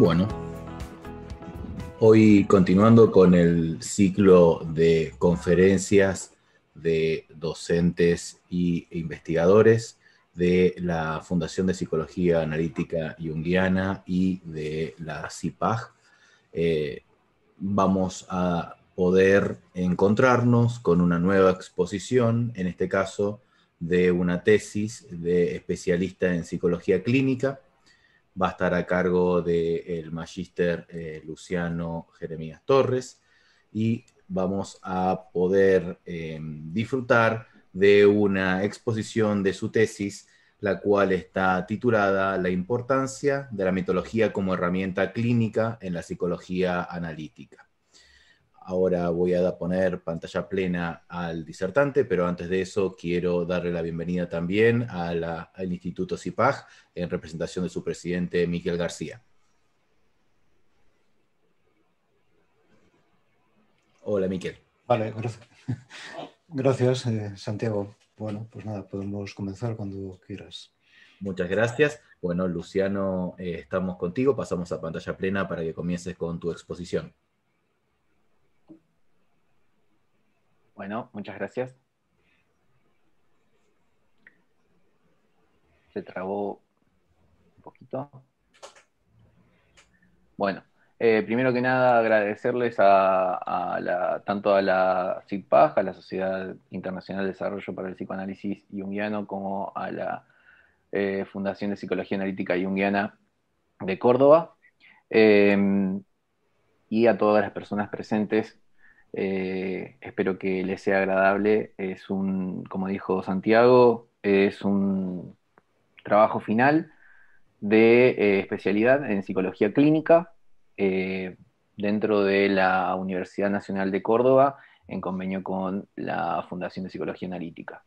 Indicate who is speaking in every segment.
Speaker 1: Bueno,
Speaker 2: hoy continuando con el ciclo de conferencias de docentes e investigadores de la Fundación de Psicología Analítica Jungiana y de la CIPAG, eh, vamos a poder encontrarnos con una nueva exposición, en este caso de una tesis de especialista en psicología clínica, va a estar a cargo del magíster eh, Luciano Jeremías Torres y vamos a poder eh, disfrutar de una exposición de su tesis, la cual está titulada La importancia de la mitología como herramienta clínica en la psicología analítica. Ahora voy a poner pantalla plena al disertante, pero antes de eso quiero darle la bienvenida también al Instituto CIPAG en representación de su presidente Miguel García. Hola, Miquel.
Speaker 3: Vale, gracias. Gracias, eh, Santiago. Bueno, pues nada, podemos comenzar cuando quieras.
Speaker 2: Muchas gracias. Bueno, Luciano, eh, estamos contigo. Pasamos a pantalla plena para que comiences con tu exposición.
Speaker 4: Bueno, muchas gracias. Se trabó un poquito. Bueno, eh, primero que nada agradecerles a, tanto a la CIPAJ, a la Sociedad Internacional de Desarrollo para el Psicoanálisis Jungiano, como a la eh, Fundación de Psicología Analítica Jungiana de Córdoba, eh, y a todas las personas presentes eh, espero que les sea agradable. Es un, como dijo Santiago, es un trabajo final de eh, especialidad en psicología clínica eh, dentro de la Universidad Nacional de Córdoba en convenio con la Fundación de Psicología Analítica.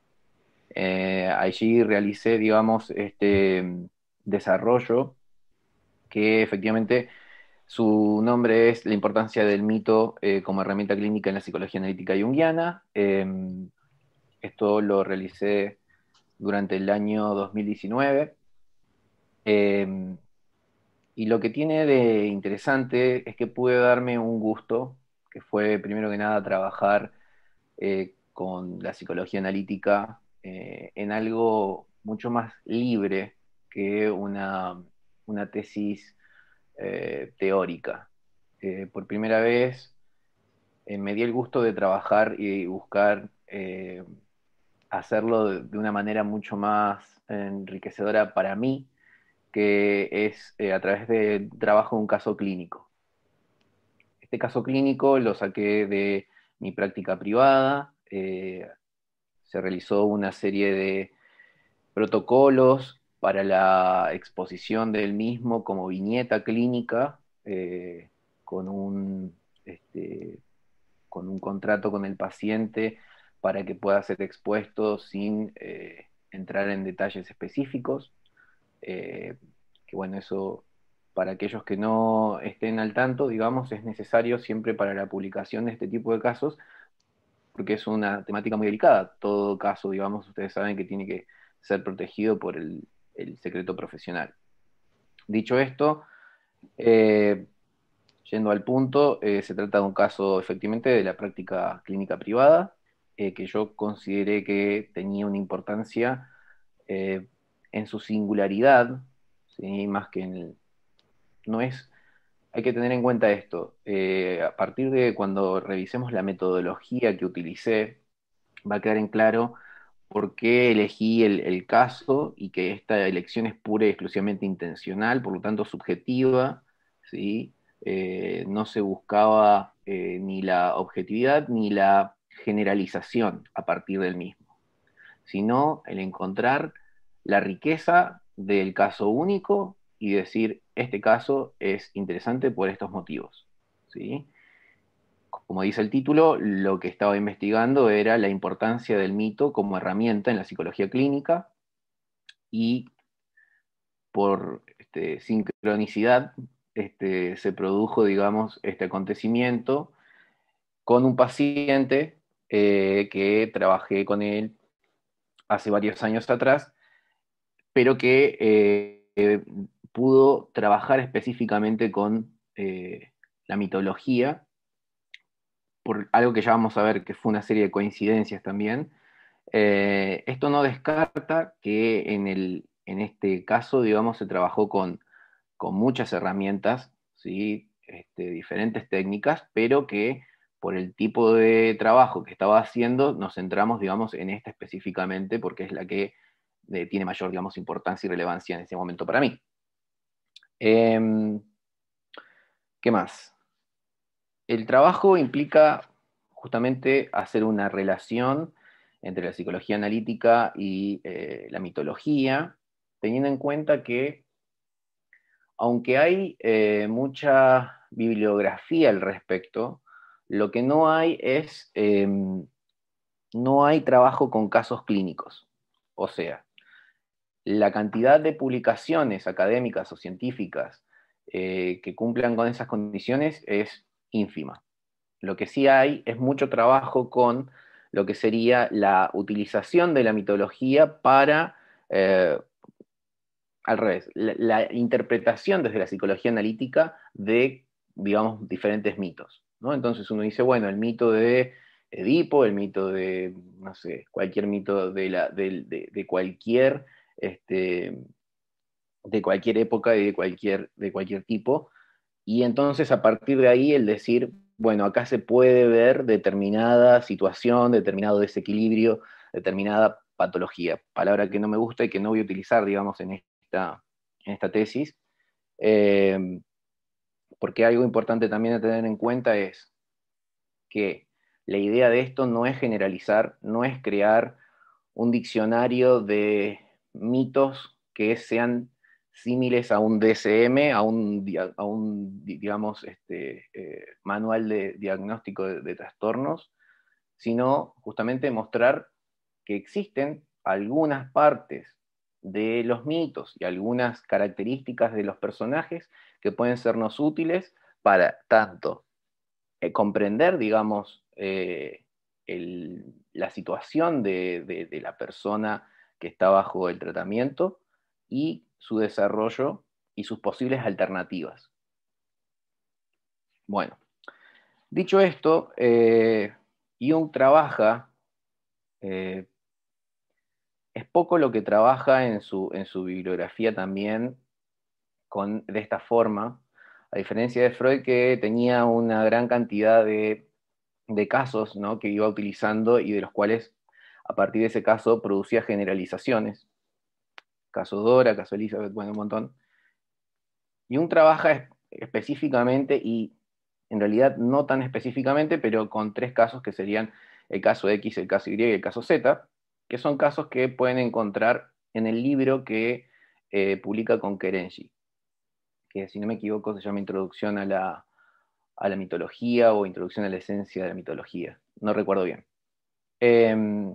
Speaker 4: allí realicé, digamos, este desarrollo que efectivamente su nombre es La importancia del mito eh, como herramienta clínica en la psicología analítica junguiana. Em, esto lo realicé durante el año 2019. Em, y lo que tiene de interesante es que pude darme un gusto, que fue primero que nada trabajar eh, con la psicología analítica eh, en algo mucho más libre que una, una tesis eh, teórica. Eh, por primera vez eh, me di el gusto de trabajar y buscar hacerlo de, una manera mucho más enriquecedora para mí, que es a través del trabajo de un caso clínico. Este caso clínico lo saqué de mi práctica privada, se realizó una serie de protocolos para la exposición del mismo como viñeta clínica eh, con, un, este, con un contrato con el paciente para que pueda ser expuesto sin eh, entrar en detalles específicos. Eh, que bueno, eso para aquellos que no estén al tanto, digamos, es necesario siempre para la publicación de este tipo de casos, porque es una temática muy delicada. Todo caso, digamos, ustedes saben que tiene que ser protegido por el el secreto profesional. Dicho esto, eh, yendo al punto, eh, se trata de un caso efectivamente de la práctica clínica privada, eh, que yo consideré que tenía una importancia en su singularidad, ¿sí? más que en No es... Hay que tener en cuenta esto. a partir de cuando revisemos la metodología que utilicé, va a quedar en claro por qué elegí el, caso y que esta elección es pura y exclusivamente intencional, por lo tanto subjetiva, ¿sí? Eh, no se buscaba eh, ni la objetividad ni la generalización a partir del mismo, sino el encontrar la riqueza del caso único y decir, este caso es interesante por estos motivos. ¿sí? Como dice el título, lo que estaba investigando era la importancia del mito como herramienta en la psicología clínica y por este, sincronicidad este, se produjo, digamos, este acontecimiento con un paciente eh, que trabajé con él hace varios años atrás, pero que eh, pudo trabajar específicamente con eh, la mitología por algo que ya vamos a ver que fue una serie de coincidencias también, eh, esto no descarta que en, este caso, digamos, se trabajó con, muchas herramientas, ¿sí? Este, diferentes técnicas, pero que por el tipo de trabajo que estaba haciendo, nos centramos, digamos, en esta específicamente porque es la que eh, tiene mayor, digamos, importancia y relevancia en ese momento para mí. Em, ¿Qué más? el trabajo implica justamente hacer una relación entre la psicología analítica y eh, la mitología, teniendo en cuenta que aunque hay eh, mucha bibliografía al respecto, lo que no hay es, em, no hay trabajo con casos clínicos. O sea, la cantidad de publicaciones académicas o científicas eh, que cumplan con esas condiciones es ínfima. Lo que sí hay es mucho trabajo con lo que sería la utilización de la mitología para, eh, al revés, la, interpretación desde la psicología analítica de, digamos, diferentes mitos. Entonces uno dice, bueno, el mito de Edipo, el mito de, no sé, cualquier mito de, cualquier, este, de cualquier época y de cualquier, de cualquier tipo, y entonces a partir de ahí el decir, bueno, acá se puede ver determinada situación, determinado desequilibrio, determinada patología, palabra que no me gusta y que no voy a utilizar, digamos, en esta, en esta tesis, em, porque algo importante también a tener en cuenta es que la idea de esto no es generalizar, no es crear un diccionario de mitos que sean similes a un DSM, a un, digamos, este, eh, manual de diagnóstico de, trastornos, sino justamente mostrar que existen algunas partes de los mitos y algunas características de los personajes que pueden sernos útiles para tanto eh, comprender, digamos, eh, la situación de, de la persona que está bajo el tratamiento y su desarrollo y sus posibles alternativas. Bueno, dicho esto, eh, Jung trabaja, eh, es poco lo que trabaja en su, bibliografía también de esta forma, a diferencia de Freud que tenía una gran cantidad de, casos que iba utilizando y de los cuales a partir de ese caso producía generalizaciones caso Dora, caso Elizabeth, bueno, un montón. Y un trabaja específicamente y en realidad no tan específicamente, pero con tres casos que serían el caso X, el caso Y y el caso Z, que son casos que pueden encontrar en el libro que eh, publica con Kerenji, que si no me equivoco se llama Introducción a la, a la mitología o Introducción a la esencia de la mitología, no recuerdo bien. Em,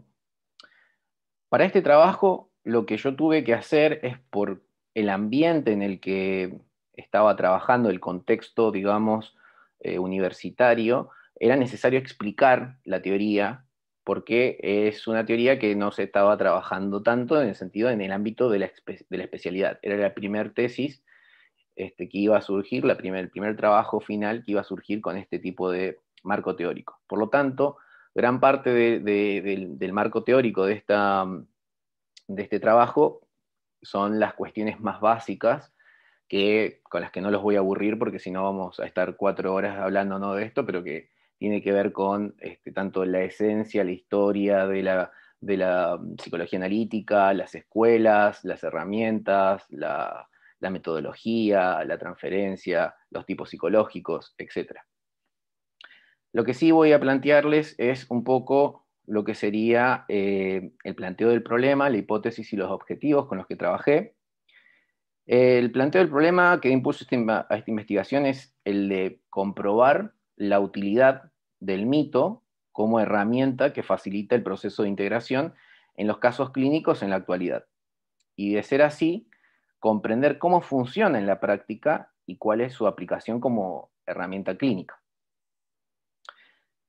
Speaker 4: para este trabajo lo que yo tuve que hacer es por el ambiente en el que estaba trabajando, el contexto, digamos, eh, universitario, era necesario explicar la teoría porque es una teoría que no se estaba trabajando tanto en el sentido, en el ámbito de la, especialidad. Era la primer tesis este, que iba a surgir, la primer, el primer trabajo final que iba a surgir con este tipo de marco teórico. Por lo tanto, gran parte del, marco teórico de esta, de este trabajo son las cuestiones más básicas que, con las que no los voy a aburrir porque si no vamos a estar cuatro horas hablando ¿no? de esto, pero que tiene que ver con este, tanto la esencia, la historia de la, mm, psicología analítica, las escuelas, las herramientas, la, la metodología, la transferencia, los tipos psicológicos, etc. Lo que sí voy a plantearles es un poco lo que sería eh, el planteo del problema, la hipótesis y los objetivos con los que trabajé. El planteo del problema que impuso a esta investigación es el de comprobar la utilidad del mito como herramienta que facilita el proceso de integración en los casos clínicos en la actualidad. Y de ser así, comprender cómo funciona en la práctica y cuál es su aplicación como herramienta clínica.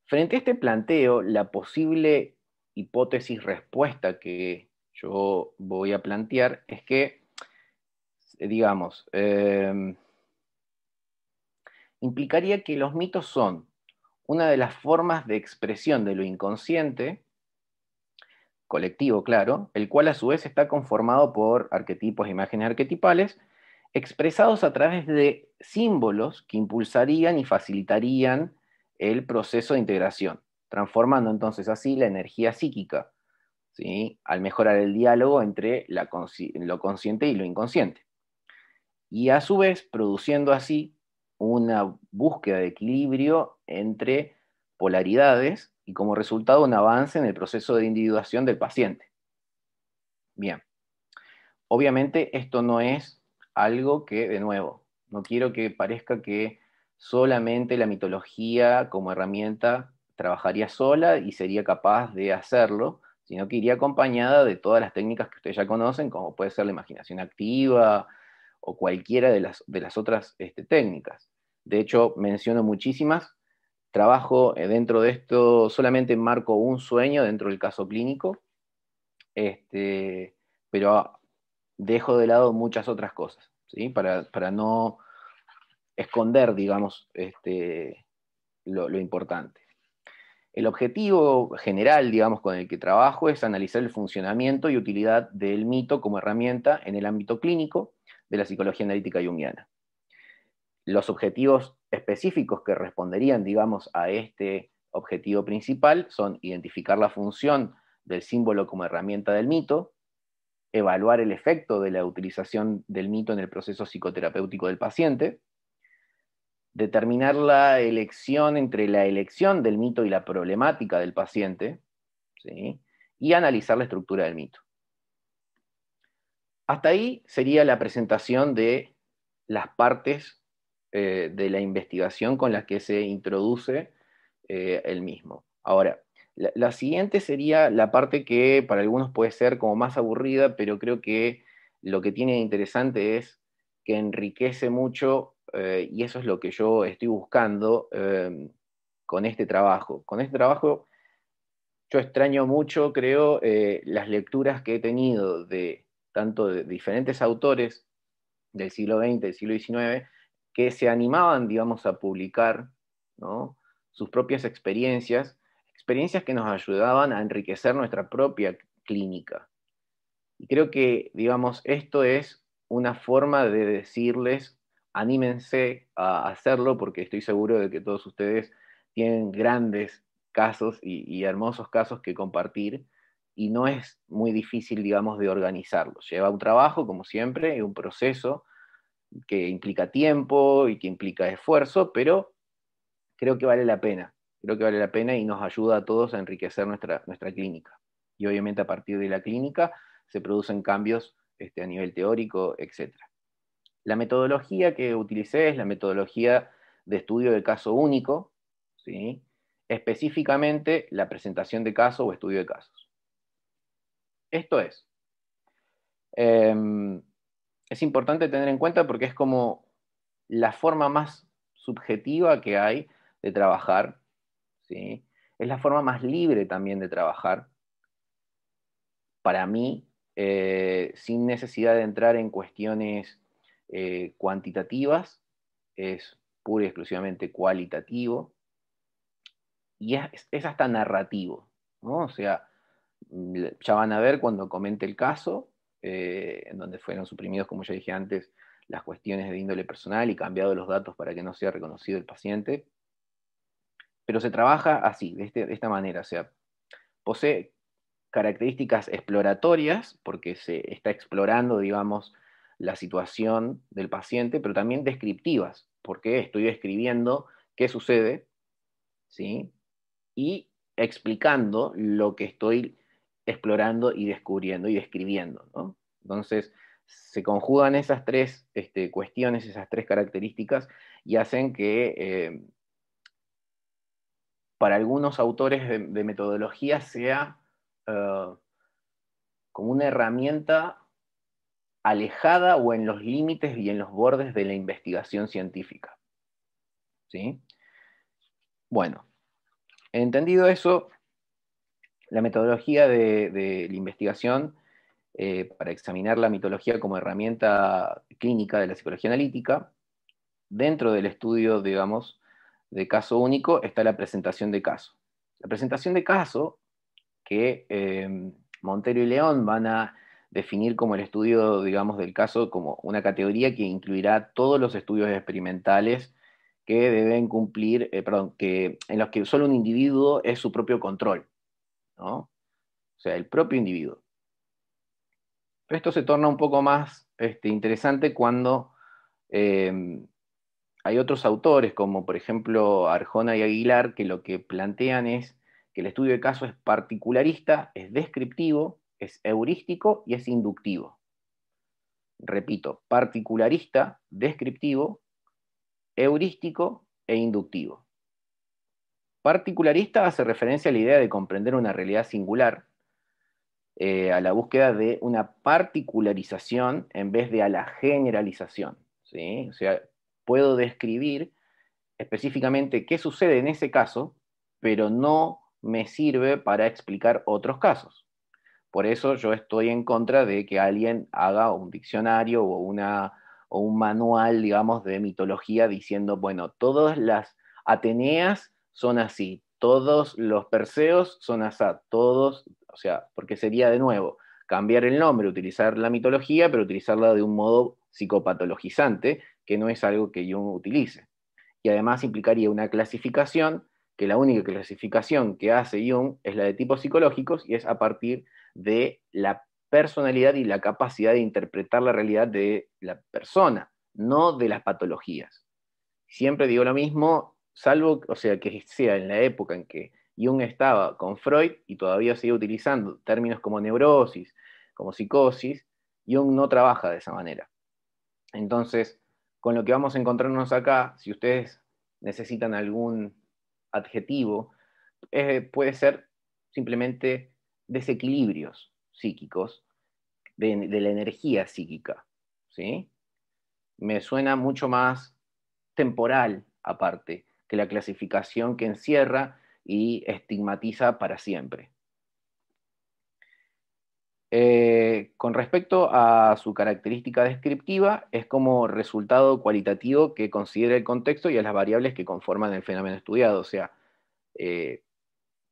Speaker 4: Frente a este planteo, la posible hipótesis respuesta que yo voy a plantear es que, digamos, em, implicaría que los mitos son una de las formas de expresión de lo inconsciente, colectivo, claro, el cual a su vez está conformado por arquetipos e imágenes arquetipales, expresados a través de símbolos que impulsarían y facilitarían el proceso de integración, transformando entonces así la energía psíquica, al mejorar el diálogo entre lo consciente y lo inconsciente. Y a su vez, produciendo así una búsqueda de equilibrio entre polaridades y como resultado un avance en el proceso de individuación del paciente. Bien, obviamente esto no es algo que, de nuevo, no quiero que parezca que solamente la mitología como herramienta trabajaría sola y sería capaz de hacerlo, sino que iría acompañada de todas las técnicas que ustedes ya conocen, como puede ser la imaginación activa o cualquiera de las, de las otras este, técnicas. De hecho, menciono muchísimas. Trabajo eh, dentro de esto, solamente marco un sueño dentro del caso clínico, este, pero dejo de lado muchas otras cosas, ¿sí? para no esconder, digamos, este, lo, importante. El objetivo general, digamos, con el que trabajo es analizar el funcionamiento y utilidad del mito como herramienta en el ámbito clínico de la psicología analítica junguiana. Los objetivos específicos que responderían, digamos, a este objetivo principal son identificar la función del símbolo como herramienta del mito, evaluar el efecto de la utilización del mito en el proceso psicoterapéutico del paciente, determinar la elección entre la elección del mito y la problemática del paciente, ¿sí? y analizar la estructura del mito. Hasta ahí sería la presentación de las partes eh, de la investigación con las que se introduce eh, el mismo. Ahora, la, siguiente sería la parte que para algunos puede ser como más aburrida, pero creo que lo que tiene de interesante es que enriquece mucho eh, y eso es lo que yo estoy buscando eh, con este trabajo. Con este trabajo yo extraño mucho, creo, eh, las lecturas que he tenido de tanto de diferentes autores del siglo XX, del siglo XIX, que se animaban, digamos, a publicar sus propias experiencias, experiencias que nos ayudaban a enriquecer nuestra propia clínica. Y creo que, digamos, esto es una forma de decirles anímense a hacerlo porque estoy seguro de que todos ustedes tienen grandes casos y, hermosos casos que compartir y no es muy difícil, digamos, de organizarlos. Lleva un trabajo, como siempre, y un proceso que implica tiempo y que implica esfuerzo, pero creo que vale la pena, creo que vale la pena y nos ayuda a todos a enriquecer nuestra, nuestra clínica. Y obviamente a partir de la clínica se producen cambios este, a nivel teórico, etcétera. La metodología que utilicé es la metodología de estudio de caso único, específicamente la presentación de caso o estudio de casos. Esto es, em, es importante tener en cuenta porque es como la forma más subjetiva que hay de trabajar, ¿sí? es la forma más libre también de trabajar, para mí, eh, sin necesidad de entrar en cuestiones eh, cuantitativas, es pura y exclusivamente cualitativo, y es, hasta narrativo, ¿no? O sea, mm, ya van a ver cuando comente el caso, eh, en donde fueron suprimidos, como ya dije antes, las cuestiones de índole personal y cambiado los datos para que no sea reconocido el paciente. Pero se trabaja así, de este, esta manera, o sea, posee características exploratorias, porque se está explorando, digamos, la situación del paciente, pero también descriptivas, porque estoy describiendo qué sucede, ¿sí? Y explicando lo que estoy explorando y descubriendo y describiendo, Entonces, se conjugan esas tres este, cuestiones, esas tres características, y hacen que eh, para algunos autores de, metodología sea eh, como una herramienta alejada o en los límites y en los bordes de la investigación científica. ¿Sí? Bueno, entendido eso, la metodología de, la investigación eh, para examinar la mitología como herramienta clínica de la psicología analítica, dentro del estudio, digamos, de caso único está la presentación de caso. La presentación de caso que eh, Montero y León van a definir como el estudio, digamos, del caso como una categoría que incluirá todos los estudios experimentales que deben cumplir, eh, perdón, que, en los que solo un individuo es su propio control, ¿no? O sea, el propio individuo. esto se torna un poco más este, interesante cuando eh, hay otros autores, como por ejemplo Arjona y Aguilar, que lo que plantean es que el estudio de caso es particularista, es descriptivo, es heurístico y es inductivo. Repito, particularista, descriptivo, heurístico e inductivo. Particularista hace referencia a la idea de comprender una realidad singular, eh, a la búsqueda de una particularización en vez de a la generalización. ¿sí? O sea, puedo describir específicamente qué sucede en ese caso, pero no me sirve para explicar otros casos. Por eso yo estoy en contra de que alguien haga un diccionario o, una, o un manual, digamos, de mitología diciendo, bueno, todas las Ateneas son así, todos los Perseos son así, todos, o sea, porque sería de nuevo cambiar el nombre, utilizar la mitología, pero utilizarla de un modo psicopatologizante, que no es algo que Jung utilice. Y además implicaría una clasificación, que la única clasificación que hace Jung es la de tipos psicológicos y es a partir de de la personalidad y la capacidad de interpretar la realidad de la persona, no de las patologías. Siempre digo lo mismo, salvo, o sea, que sea en la época en que Jung estaba con Freud y todavía sigue utilizando términos como neurosis, como psicosis, Jung no trabaja de esa manera. Entonces, con lo que vamos a encontrarnos acá, si ustedes necesitan algún adjetivo, eh, puede ser simplemente desequilibrios psíquicos, de, la energía psíquica. ¿sí? Me suena mucho más temporal, aparte, que la clasificación que encierra y estigmatiza para siempre. Eh, con respecto a su característica descriptiva, es como resultado cualitativo que considera el contexto y a las variables que conforman el fenómeno estudiado. O sea, eh,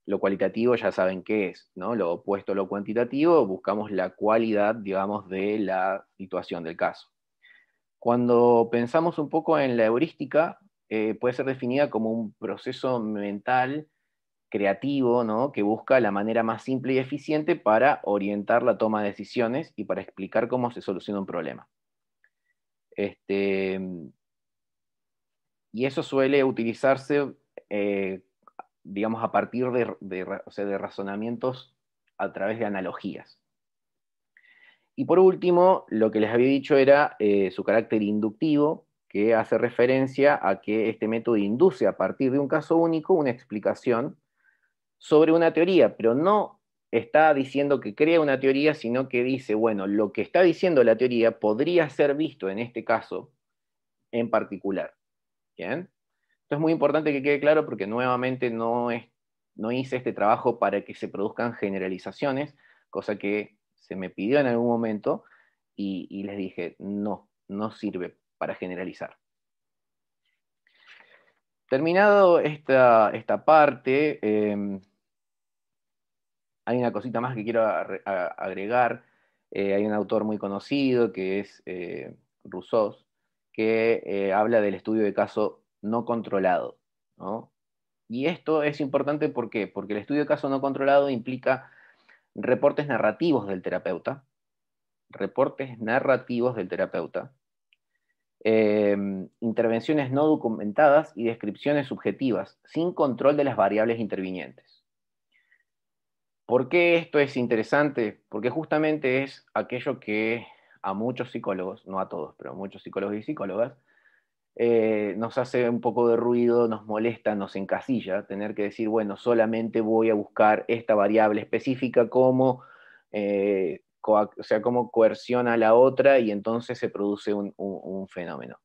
Speaker 4: lo cualitativo ya saben qué es, ¿no? Lo opuesto a lo cuantitativo, buscamos la cualidad, digamos, de la situación del caso. Cuando pensamos un poco en la heurística, eh, puede ser definida como un proceso mental creativo, ¿no? Que busca la manera más simple y eficiente para orientar la toma de decisiones y para explicar cómo se soluciona un problema. Este, y eso suele utilizarse eh, digamos, a partir de, razonamientos a través de analogías. Y por último, lo que les había dicho era eh, su carácter inductivo, que hace referencia a que este método induce a partir de un caso único una explicación sobre una teoría, pero no está diciendo que crea una teoría, sino que dice, bueno, lo que está diciendo la teoría podría ser visto en este caso en particular. ¿Bien? Esto es muy importante que quede claro porque nuevamente no, es, no hice este trabajo para que se produzcan generalizaciones, cosa que se me pidió en algún momento y, les dije, no, no sirve para generalizar. Terminado esta, esta parte, em, hay una cosita más que quiero agregar. Eh, hay un autor muy conocido que es eh, Rousseau, que eh, habla del estudio de caso no controlado. Y esto es importante ¿por porque el estudio de caso no controlado implica reportes narrativos del terapeuta, reportes narrativos del terapeuta, eh, intervenciones no documentadas y descripciones subjetivas, sin control de las variables intervinientes. ¿Por qué esto es interesante? Porque justamente es aquello que a muchos psicólogos, no a todos, pero a muchos psicólogos y psicólogas, eh, nos hace un poco de ruido, nos molesta, nos encasilla tener que decir, bueno, solamente voy a buscar esta variable específica como, eh, o sea, como coerciona a la otra y entonces se produce un, fenómeno.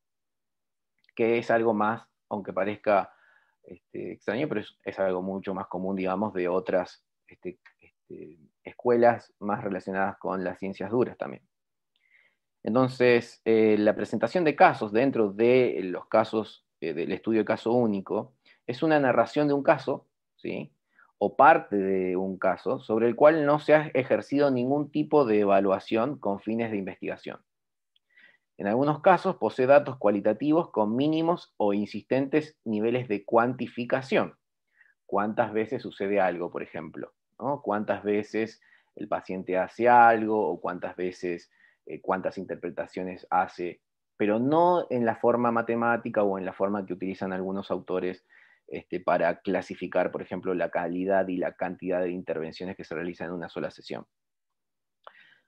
Speaker 4: Que es algo más, aunque parezca este, extraño, pero es, algo mucho más común, digamos, de otras este, este, escuelas más relacionadas con las ciencias duras también. Entonces, eh, la presentación de casos dentro de los casos eh, del estudio de caso único es una narración de un caso, ¿sí? o parte de un caso, sobre el cual no se ha ejercido ningún tipo de evaluación con fines de investigación. En algunos casos posee datos cualitativos con mínimos o insistentes niveles de cuantificación. ¿Cuántas veces sucede algo, por ejemplo? ¿Cuántas veces el paciente hace algo o cuántas veces eh, cuántas interpretaciones hace, pero no en la forma matemática o en la forma que utilizan algunos autores este, para clasificar, por ejemplo, la calidad y la cantidad de intervenciones que se realizan en una sola sesión.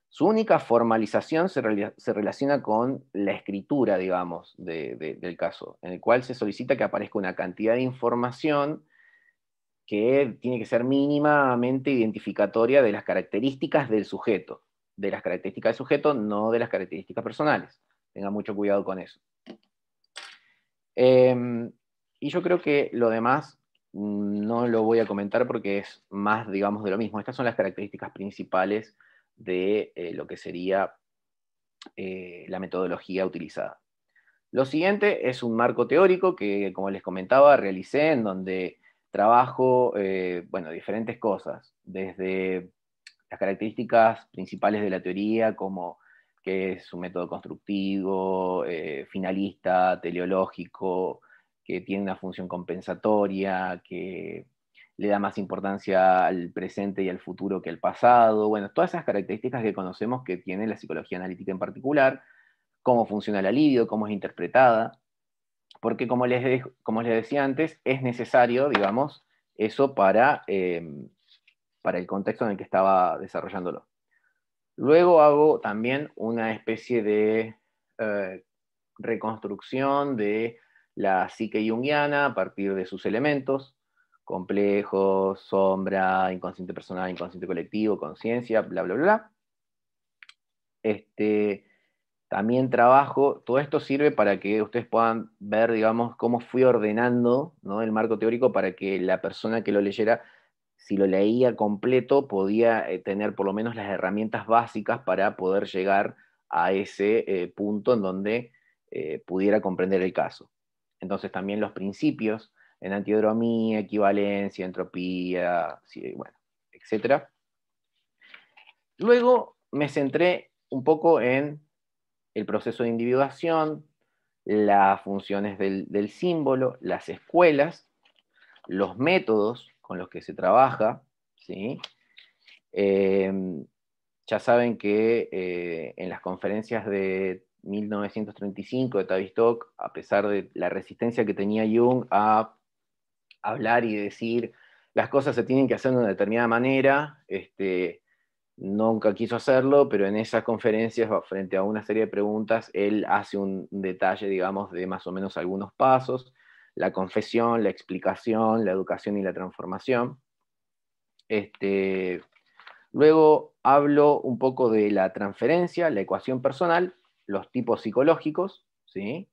Speaker 4: Su única formalización se, relaciona con la escritura, digamos, del caso, en el cual se solicita que aparezca una cantidad de información que tiene que ser mínimamente identificatoria de las características del sujeto de las características del sujeto, no de las características personales. Tenga mucho cuidado con eso. Em, y yo creo que lo demás mm, no lo voy a comentar porque es más, digamos, de lo mismo. Estas son las características principales de eh, lo que sería eh, la metodología utilizada. Lo siguiente es un marco teórico que, como les comentaba, realicé en donde trabajo, eh, bueno, diferentes cosas, desde las características principales de la teoría, como que es un método constructivo, eh, finalista, teleológico, que tiene una función compensatoria, que le da más importancia al presente y al futuro que al pasado. Bueno, todas esas características que conocemos que tiene la psicología analítica en particular, cómo funciona el alivio, cómo es interpretada, porque como les, como les decía antes, es necesario, digamos, eso para eh, para el contexto en el que estaba desarrollándolo. Luego hago también una especie de eh, reconstrucción de la psique junguiana a partir de sus elementos, complejos, sombra, inconsciente personal, inconsciente colectivo, conciencia, bla, bla, bla. Este, también trabajo, todo esto sirve para que ustedes puedan ver, digamos, cómo fui ordenando el marco teórico para que la persona que lo leyera si lo leía completo, podía eh, tener por lo menos las herramientas básicas para poder llegar a ese eh, punto en donde eh, pudiera comprender el caso. Entonces también los principios en antidromía, equivalencia, entropía, etc. Luego me centré un poco en el proceso de individuación, las funciones del símbolo, las escuelas, los métodos los que se trabaja, eh, ya saben que eh, en las conferencias de 1935 de Tavistock, a pesar de la resistencia que tenía Jung a hablar y decir las cosas se tienen que hacer de una determinada manera, este, nunca quiso hacerlo, pero en esas conferencias, frente a una serie de preguntas, él hace un detalle, digamos, de más o menos algunos pasos la confesión, la explicación, la educación y la transformación. Este, luego hablo un poco de la transferencia, la ecuación personal, los tipos psicológicos. ¿sí?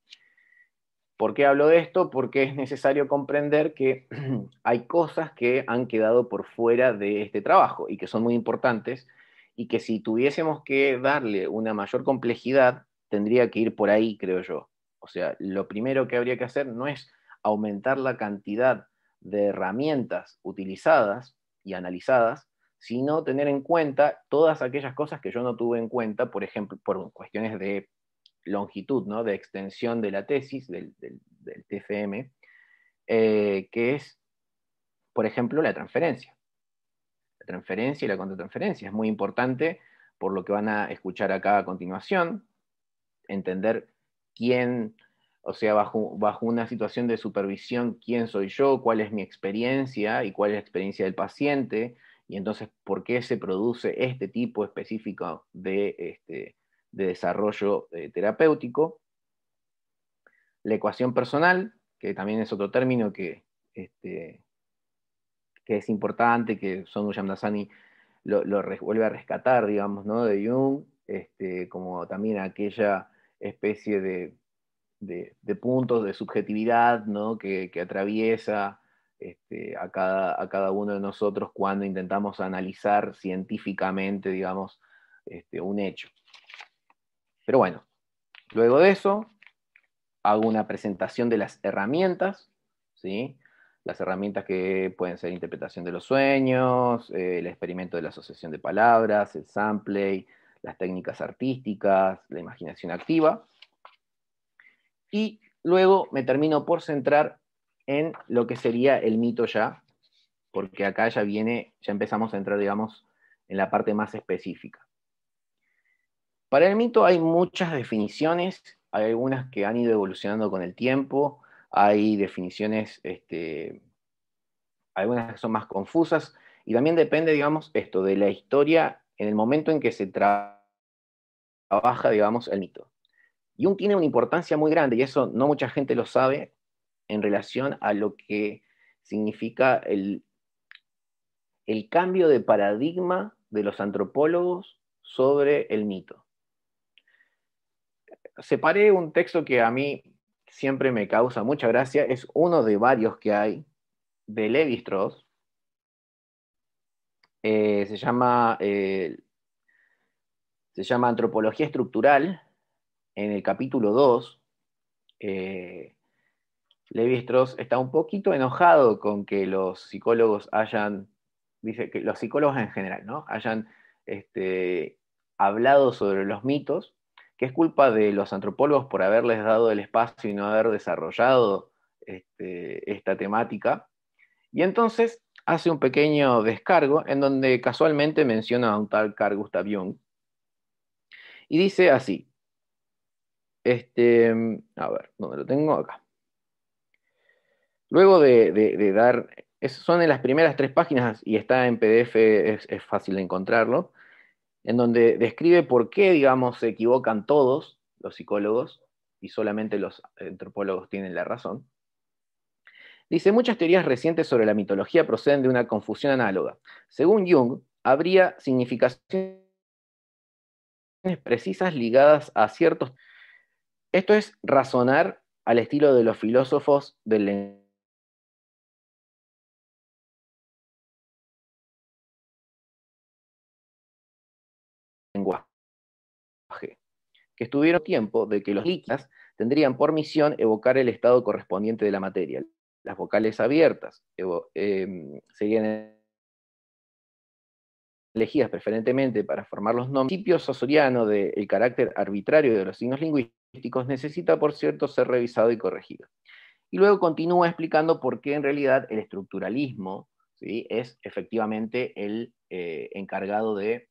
Speaker 4: ¿Por qué hablo de esto? Porque es necesario comprender que hay cosas que han quedado por fuera de este trabajo y que son muy importantes y que si tuviésemos que darle una mayor complejidad, tendría que ir por ahí, creo yo. O sea, lo primero que habría que hacer no es aumentar la cantidad de herramientas utilizadas y analizadas, sino tener en cuenta todas aquellas cosas que yo no tuve en cuenta, por ejemplo, por cuestiones de longitud, ¿no? de extensión de la tesis del, TFM, eh, que es, por ejemplo, la transferencia. La transferencia y la contratransferencia es muy importante por lo que van a escuchar acá a continuación, entender quién o sea, bajo, bajo una situación de supervisión, ¿quién soy yo? ¿Cuál es mi experiencia? ¿Y cuál es la experiencia del paciente? Y entonces, ¿por qué se produce este tipo específico de, este, de desarrollo eh, terapéutico? La ecuación personal, que también es otro término que, este, que es importante, que Sonu Yamdasani lo, lo vuelve a rescatar, digamos, ¿no? de Jung, este, como también aquella especie de de, puntos, de subjetividad, ¿no? que, atraviesa este, a, cada, uno de nosotros cuando intentamos analizar científicamente, digamos, este, un hecho. Pero bueno, luego de eso, hago una presentación de las herramientas, ¿sí? las herramientas que pueden ser interpretación de los sueños, eh, el experimento de la asociación de palabras, el sample, las técnicas artísticas, la imaginación activa, y luego me termino por centrar en lo que sería el mito ya, porque acá ya viene, ya empezamos a entrar, digamos, en la parte más específica. Para el mito hay muchas definiciones, hay algunas que han ido evolucionando con el tiempo, hay definiciones, este, algunas que son más confusas, y también depende, digamos, esto, de la historia en el momento en que se trabaja, digamos, el mito. Y tiene una importancia muy grande, y eso no mucha gente lo sabe, en relación a lo que significa el, el cambio de paradigma de los antropólogos sobre el mito. Separé un texto que a mí siempre me causa mucha gracia, es uno de varios que hay de Levi Strauss. Eh, se, llama, eh, se llama Antropología Estructural, en el capítulo 2, eh, Levi Strauss está un poquito enojado con que los psicólogos hayan, dice que los psicólogos en general, ¿no? Hayan este, hablado sobre los mitos, que es culpa de los antropólogos por haberles dado el espacio y no haber desarrollado este, esta temática. Y entonces hace un pequeño descargo en donde casualmente menciona a un tal Carl Gustav Jung. Y dice así, este, a ver, ¿dónde lo tengo? Acá. Luego de, dar, son en las primeras tres páginas y está en PDF, es, es fácil de encontrarlo, en donde describe por qué, digamos, se equivocan todos los psicólogos y solamente los antropólogos tienen la razón. Dice, muchas teorías recientes sobre la mitología proceden de una confusión análoga. Según Jung, habría significaciones precisas ligadas a ciertos esto es razonar al estilo de los filósofos del
Speaker 2: lenguaje. que estuvieron
Speaker 4: tiempo de que los líquidas tendrían por misión evocar el estado correspondiente de la materia. Las vocales abiertas em, serían elegidas preferentemente para formar los nombres. El principio del carácter arbitrario de los signos lingüísticos necesita, por cierto, ser revisado y corregido. Y luego continúa explicando por qué en realidad el estructuralismo ¿sí? es efectivamente el eh, encargado de...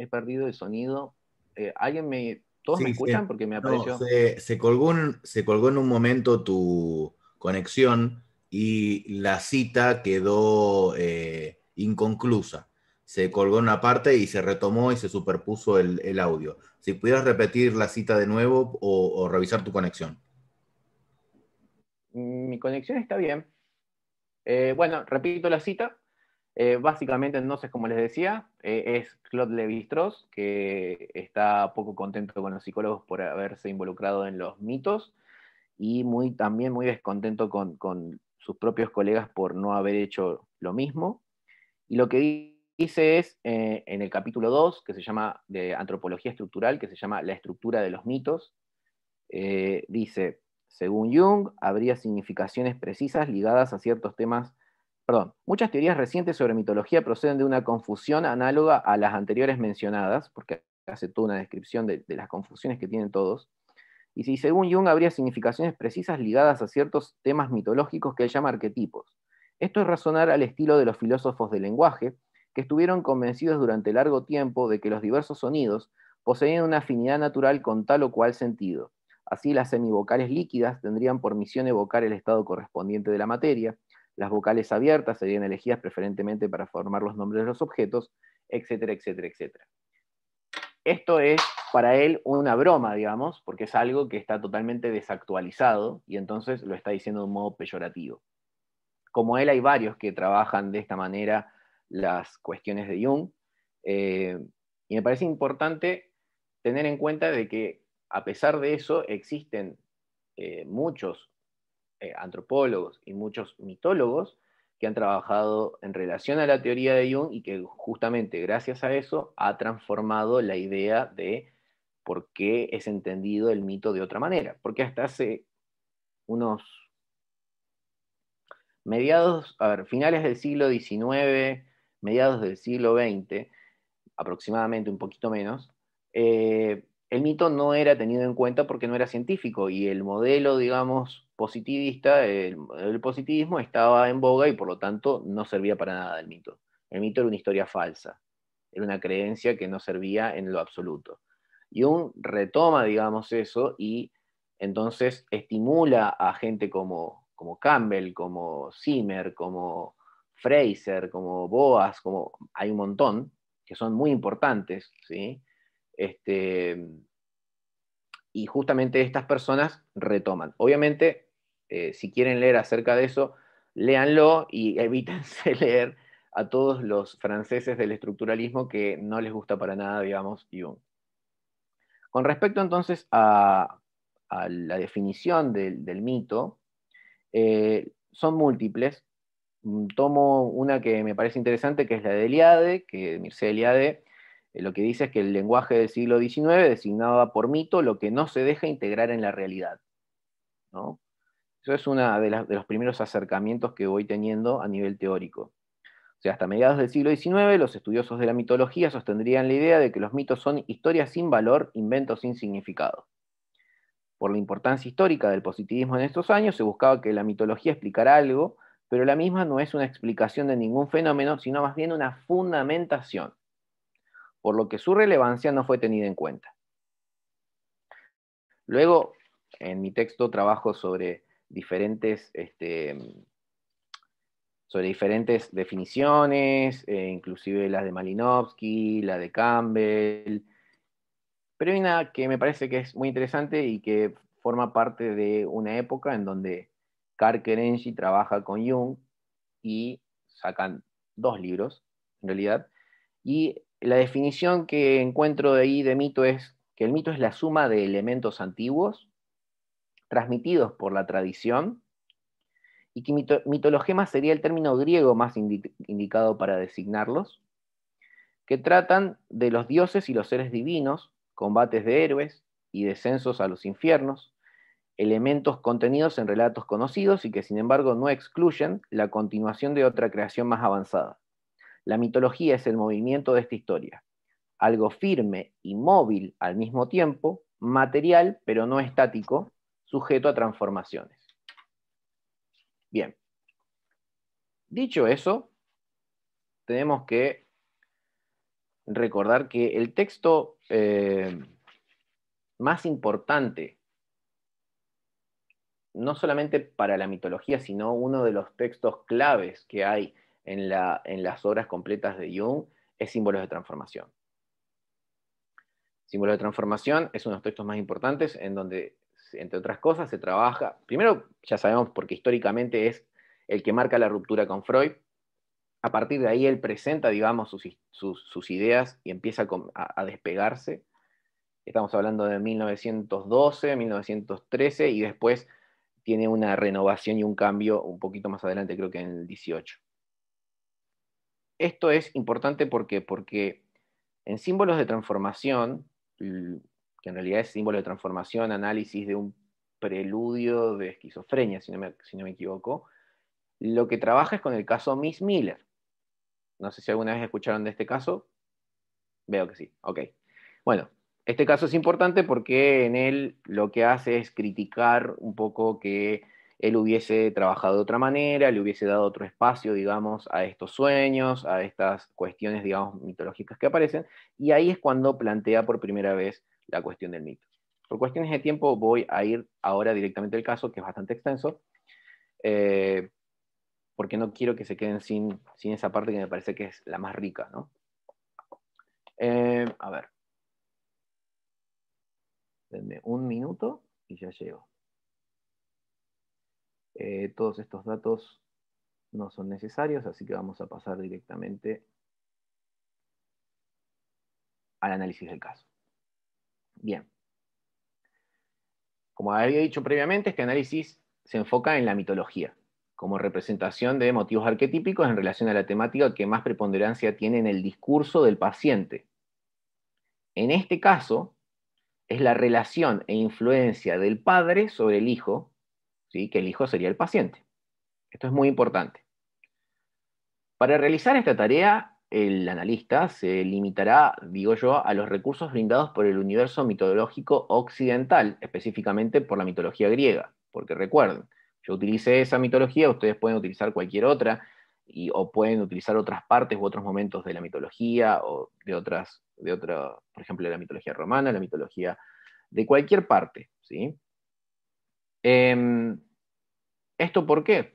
Speaker 4: He perdido el sonido. Eh, ¿Alguien me... ¿Todos me escuchan? Porque me apareció...
Speaker 2: se, colgó en, se colgó en un momento tu conexión y la cita quedó eh, inconclusa se colgó una parte y se retomó y se superpuso el, audio. Si pudieras repetir la cita de nuevo o, revisar tu conexión.
Speaker 4: Mi conexión está bien. Eh, bueno, repito la cita. Eh, básicamente, entonces, como les decía, eh, es Claude Levi-Strauss, que está poco contento con los psicólogos por haberse involucrado en los mitos y muy, también muy descontento con, sus propios colegas por no haber hecho lo mismo. Y lo que Dice es, eh, en el capítulo 2, que se llama, de antropología estructural, que se llama La estructura de los mitos, eh, dice, según Jung, habría significaciones precisas ligadas a ciertos temas, perdón, muchas teorías recientes sobre mitología proceden de una confusión análoga a las anteriores mencionadas, porque hace toda una descripción de, de las confusiones que tienen todos, y si según Jung habría significaciones precisas ligadas a ciertos temas mitológicos que él llama arquetipos. Esto es razonar al estilo de los filósofos del lenguaje, estuvieron convencidos durante largo tiempo de que los diversos sonidos poseían una afinidad natural con tal o cual sentido. Así, las semivocales líquidas tendrían por misión evocar el estado correspondiente de la materia, las vocales abiertas serían elegidas preferentemente para formar los nombres de los objetos, etcétera, etcétera, etcétera. Esto es para él una broma, digamos, porque es algo que está totalmente desactualizado y entonces lo está diciendo de un modo peyorativo. Como él hay varios que trabajan de esta manera las cuestiones de Jung. Eh, y me parece importante tener en cuenta de que a pesar de eso existen eh, muchos eh, antropólogos y muchos mitólogos que han trabajado en relación a la teoría de Jung y que justamente gracias a eso ha transformado la idea de por qué es entendido el mito de otra manera. Porque hasta hace unos mediados, a ver, finales del siglo XIX, mediados del siglo XX, aproximadamente un poquito menos, eh, el mito no era tenido en cuenta porque no era científico y el modelo, digamos, positivista, el, positivismo estaba en boga y por lo tanto no servía para nada el mito. El mito era una historia falsa, era una creencia que no servía en lo absoluto. Y un retoma, digamos, eso y entonces estimula a gente como, como Campbell, como Zimmer, como Fraser, como Boas, como hay un montón, que son muy importantes, ¿sí? Este, y justamente estas personas retoman. Obviamente, eh, si quieren leer acerca de eso, léanlo y evítense leer a todos los franceses del estructuralismo que no les gusta para nada, digamos, Jung. Con respecto entonces a, la definición del, mito, eh, son múltiples, Mm, tomo una que me parece interesante, que es la de Eliade, que Mircea Eliade eh, lo que dice es que el lenguaje del siglo XIX designaba por mito lo que no se deja integrar en la realidad. ¿no? Eso es uno de, de, los primeros acercamientos que voy teniendo a nivel teórico. O sea, hasta mediados del siglo XIX, los estudiosos de la mitología sostendrían la idea de que los mitos son historias sin valor, inventos sin significado. Por la importancia histórica del positivismo en estos años, se buscaba que la mitología explicara algo pero la misma no es una explicación de ningún fenómeno, sino más bien una fundamentación, por lo que su relevancia no fue tenida en cuenta. Luego, en mi texto trabajo sobre diferentes, este, sobre diferentes definiciones, eh, inclusive las de Malinowski, la de Campbell, pero hay una que me parece que es muy interesante y que forma parte de una época en donde Karl trabaja con Jung y sacan dos libros, en realidad. Y la definición que encuentro de ahí de mito es que el mito es la suma de elementos antiguos transmitidos por la tradición y que mitologema sería el término griego más indicado para designarlos, que tratan de los dioses y los seres divinos, combates de héroes y descensos a los infiernos, elementos contenidos en relatos conocidos y que sin embargo no excluyen la continuación de otra creación más avanzada. La mitología es el movimiento de esta historia, algo firme y móvil al mismo tiempo, material pero no estático, sujeto a transformaciones. Bien, dicho eso, tenemos que recordar que el texto eh, más importante no solamente para la mitología, sino uno de los textos claves que hay en, las obras completas de Jung es Símbolos de Transformación. Símbolos de Transformación es uno de los textos más importantes en donde, entre otras cosas, se trabaja, primero ya sabemos porque históricamente es el que marca la ruptura con Freud, a partir de ahí él presenta, digamos, sus, ideas y empieza a despegarse. Estamos hablando de 1912, 1913 y después tiene una renovación y un cambio un poquito más adelante, creo que en el 18. Esto es importante porque, porque en símbolos de transformación, que en realidad es símbolo de transformación, análisis de un preludio de esquizofrenia, si no me, si no me equivoco, lo que trabaja es con el caso Miss Miller. No sé si alguna vez escucharon de este caso. Veo que sí. Ok. Bueno, este caso es importante porque en él lo que hace es criticar un poco que él hubiese trabajado de otra manera, le hubiese dado otro espacio, digamos, a estos sueños, a estas cuestiones, digamos, mitológicas que aparecen, y ahí es cuando plantea por primera vez la cuestión del mito. Por cuestiones de tiempo voy a ir ahora directamente al caso, que es bastante extenso, eh, porque no quiero que se queden sin, esa parte que me parece que es la más rica, ¿no? Eh, a ver. Denme un minuto y ya llego. Eh, todos estos datos no son necesarios, así que vamos a pasar directamente al análisis del caso. Bien. Como había dicho previamente, este análisis se enfoca en la mitología, como representación de motivos arquetípicos en relación a la temática que más preponderancia tiene en el discurso del paciente. En este caso, es la relación e influencia del padre sobre el hijo, ¿sí? que el hijo sería el paciente. Esto es muy importante. Para realizar esta tarea, el analista se limitará, digo yo, a los recursos brindados por el universo mitológico occidental, específicamente por la mitología griega, porque recuerden, yo utilicé esa mitología, ustedes pueden utilizar cualquier otra, o pueden utilizar otras partes u otros momentos de la mitología o de otras, de otra, por ejemplo, de la mitología romana, la mitología de cualquier parte. ¿sí? Em, ¿Esto por qué?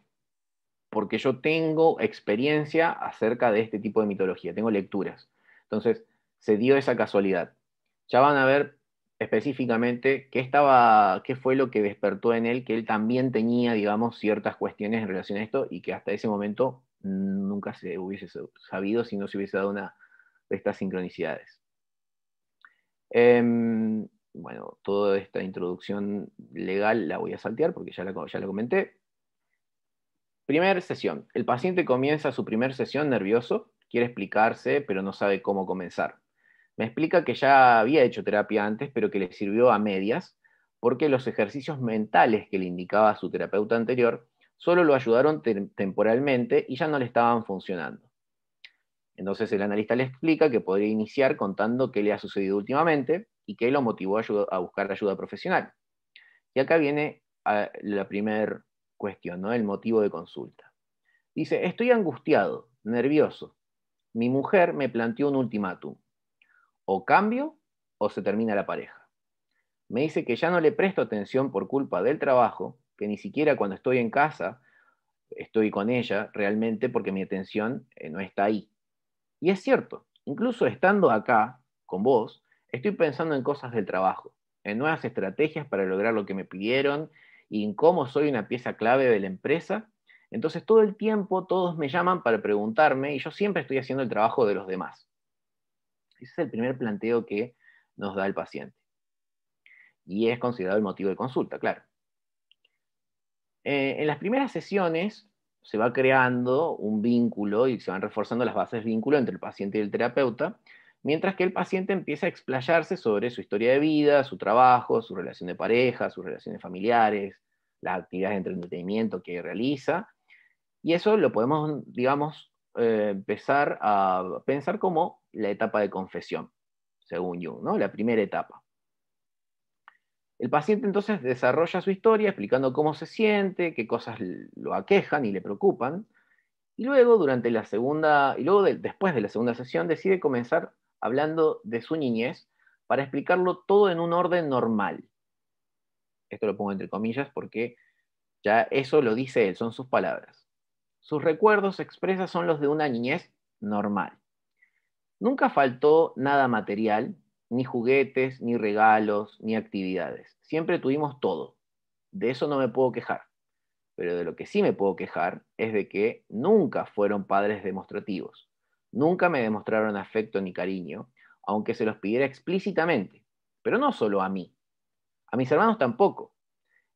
Speaker 4: Porque yo tengo experiencia acerca de este tipo de mitología, tengo lecturas. Entonces, se dio esa casualidad. Ya van a ver específicamente qué, estaba, qué fue lo que despertó en él, que él también tenía, digamos, ciertas cuestiones en relación a esto y que hasta ese momento nunca se hubiese sabido si no se hubiese dado una de estas sincronicidades. Em, bueno, toda esta introducción legal la voy a saltear porque ya la, ya la comenté. Primera sesión. El paciente comienza su primer sesión nervioso, quiere explicarse, pero no sabe cómo comenzar. Me explica que ya había hecho terapia antes, pero que le sirvió a medias, porque los ejercicios mentales que le indicaba su terapeuta anterior solo lo ayudaron temporalmente y ya no le estaban funcionando. Entonces el analista le explica que podría iniciar contando qué le ha sucedido últimamente y qué lo motivó a, buscar ayuda profesional. Y acá viene ah, la primera cuestión, ¿no? el motivo de consulta. Dice, estoy angustiado, nervioso. Mi mujer me planteó un ultimátum. O cambio o se termina la pareja. Me dice que ya no le presto atención por culpa del trabajo que ni siquiera cuando estoy en casa estoy con ella realmente porque mi atención eh, no está ahí. Y es cierto, incluso estando acá con vos, estoy pensando en cosas del trabajo, en nuevas estrategias para lograr lo que me pidieron y en cómo soy una pieza clave de la empresa. Entonces todo el tiempo todos me llaman para preguntarme y yo siempre estoy haciendo el trabajo de los demás. Ese es el primer planteo que nos da el paciente. Y es considerado el motivo de consulta, claro. Eh, en las primeras sesiones se va creando un vínculo y se van reforzando las bases de vínculo entre el paciente y el terapeuta, mientras que el paciente empieza a explayarse sobre su historia de vida, su trabajo, su relación de pareja, sus relaciones familiares, las actividades de entretenimiento que realiza, y eso lo podemos, digamos, eh, empezar a pensar como la etapa de confesión, según Jung, ¿no? La primera etapa. El paciente entonces desarrolla su historia explicando cómo se siente, qué cosas lo aquejan y le preocupan, y luego durante la segunda y luego después de la segunda sesión decide comenzar hablando de su niñez para explicarlo todo en un orden normal. Esto lo pongo entre comillas porque ya eso lo dice él, son sus palabras. Sus recuerdos expresas son los de una niñez normal. Nunca faltó nada material, ni juguetes, ni regalos, ni actividades. Siempre tuvimos todo. De eso no me puedo quejar. Pero de lo que sí me puedo quejar es de que nunca fueron padres demostrativos. Nunca me demostraron afecto ni cariño, aunque se los pidiera explícitamente. Pero no solo a mí. A mis hermanos tampoco.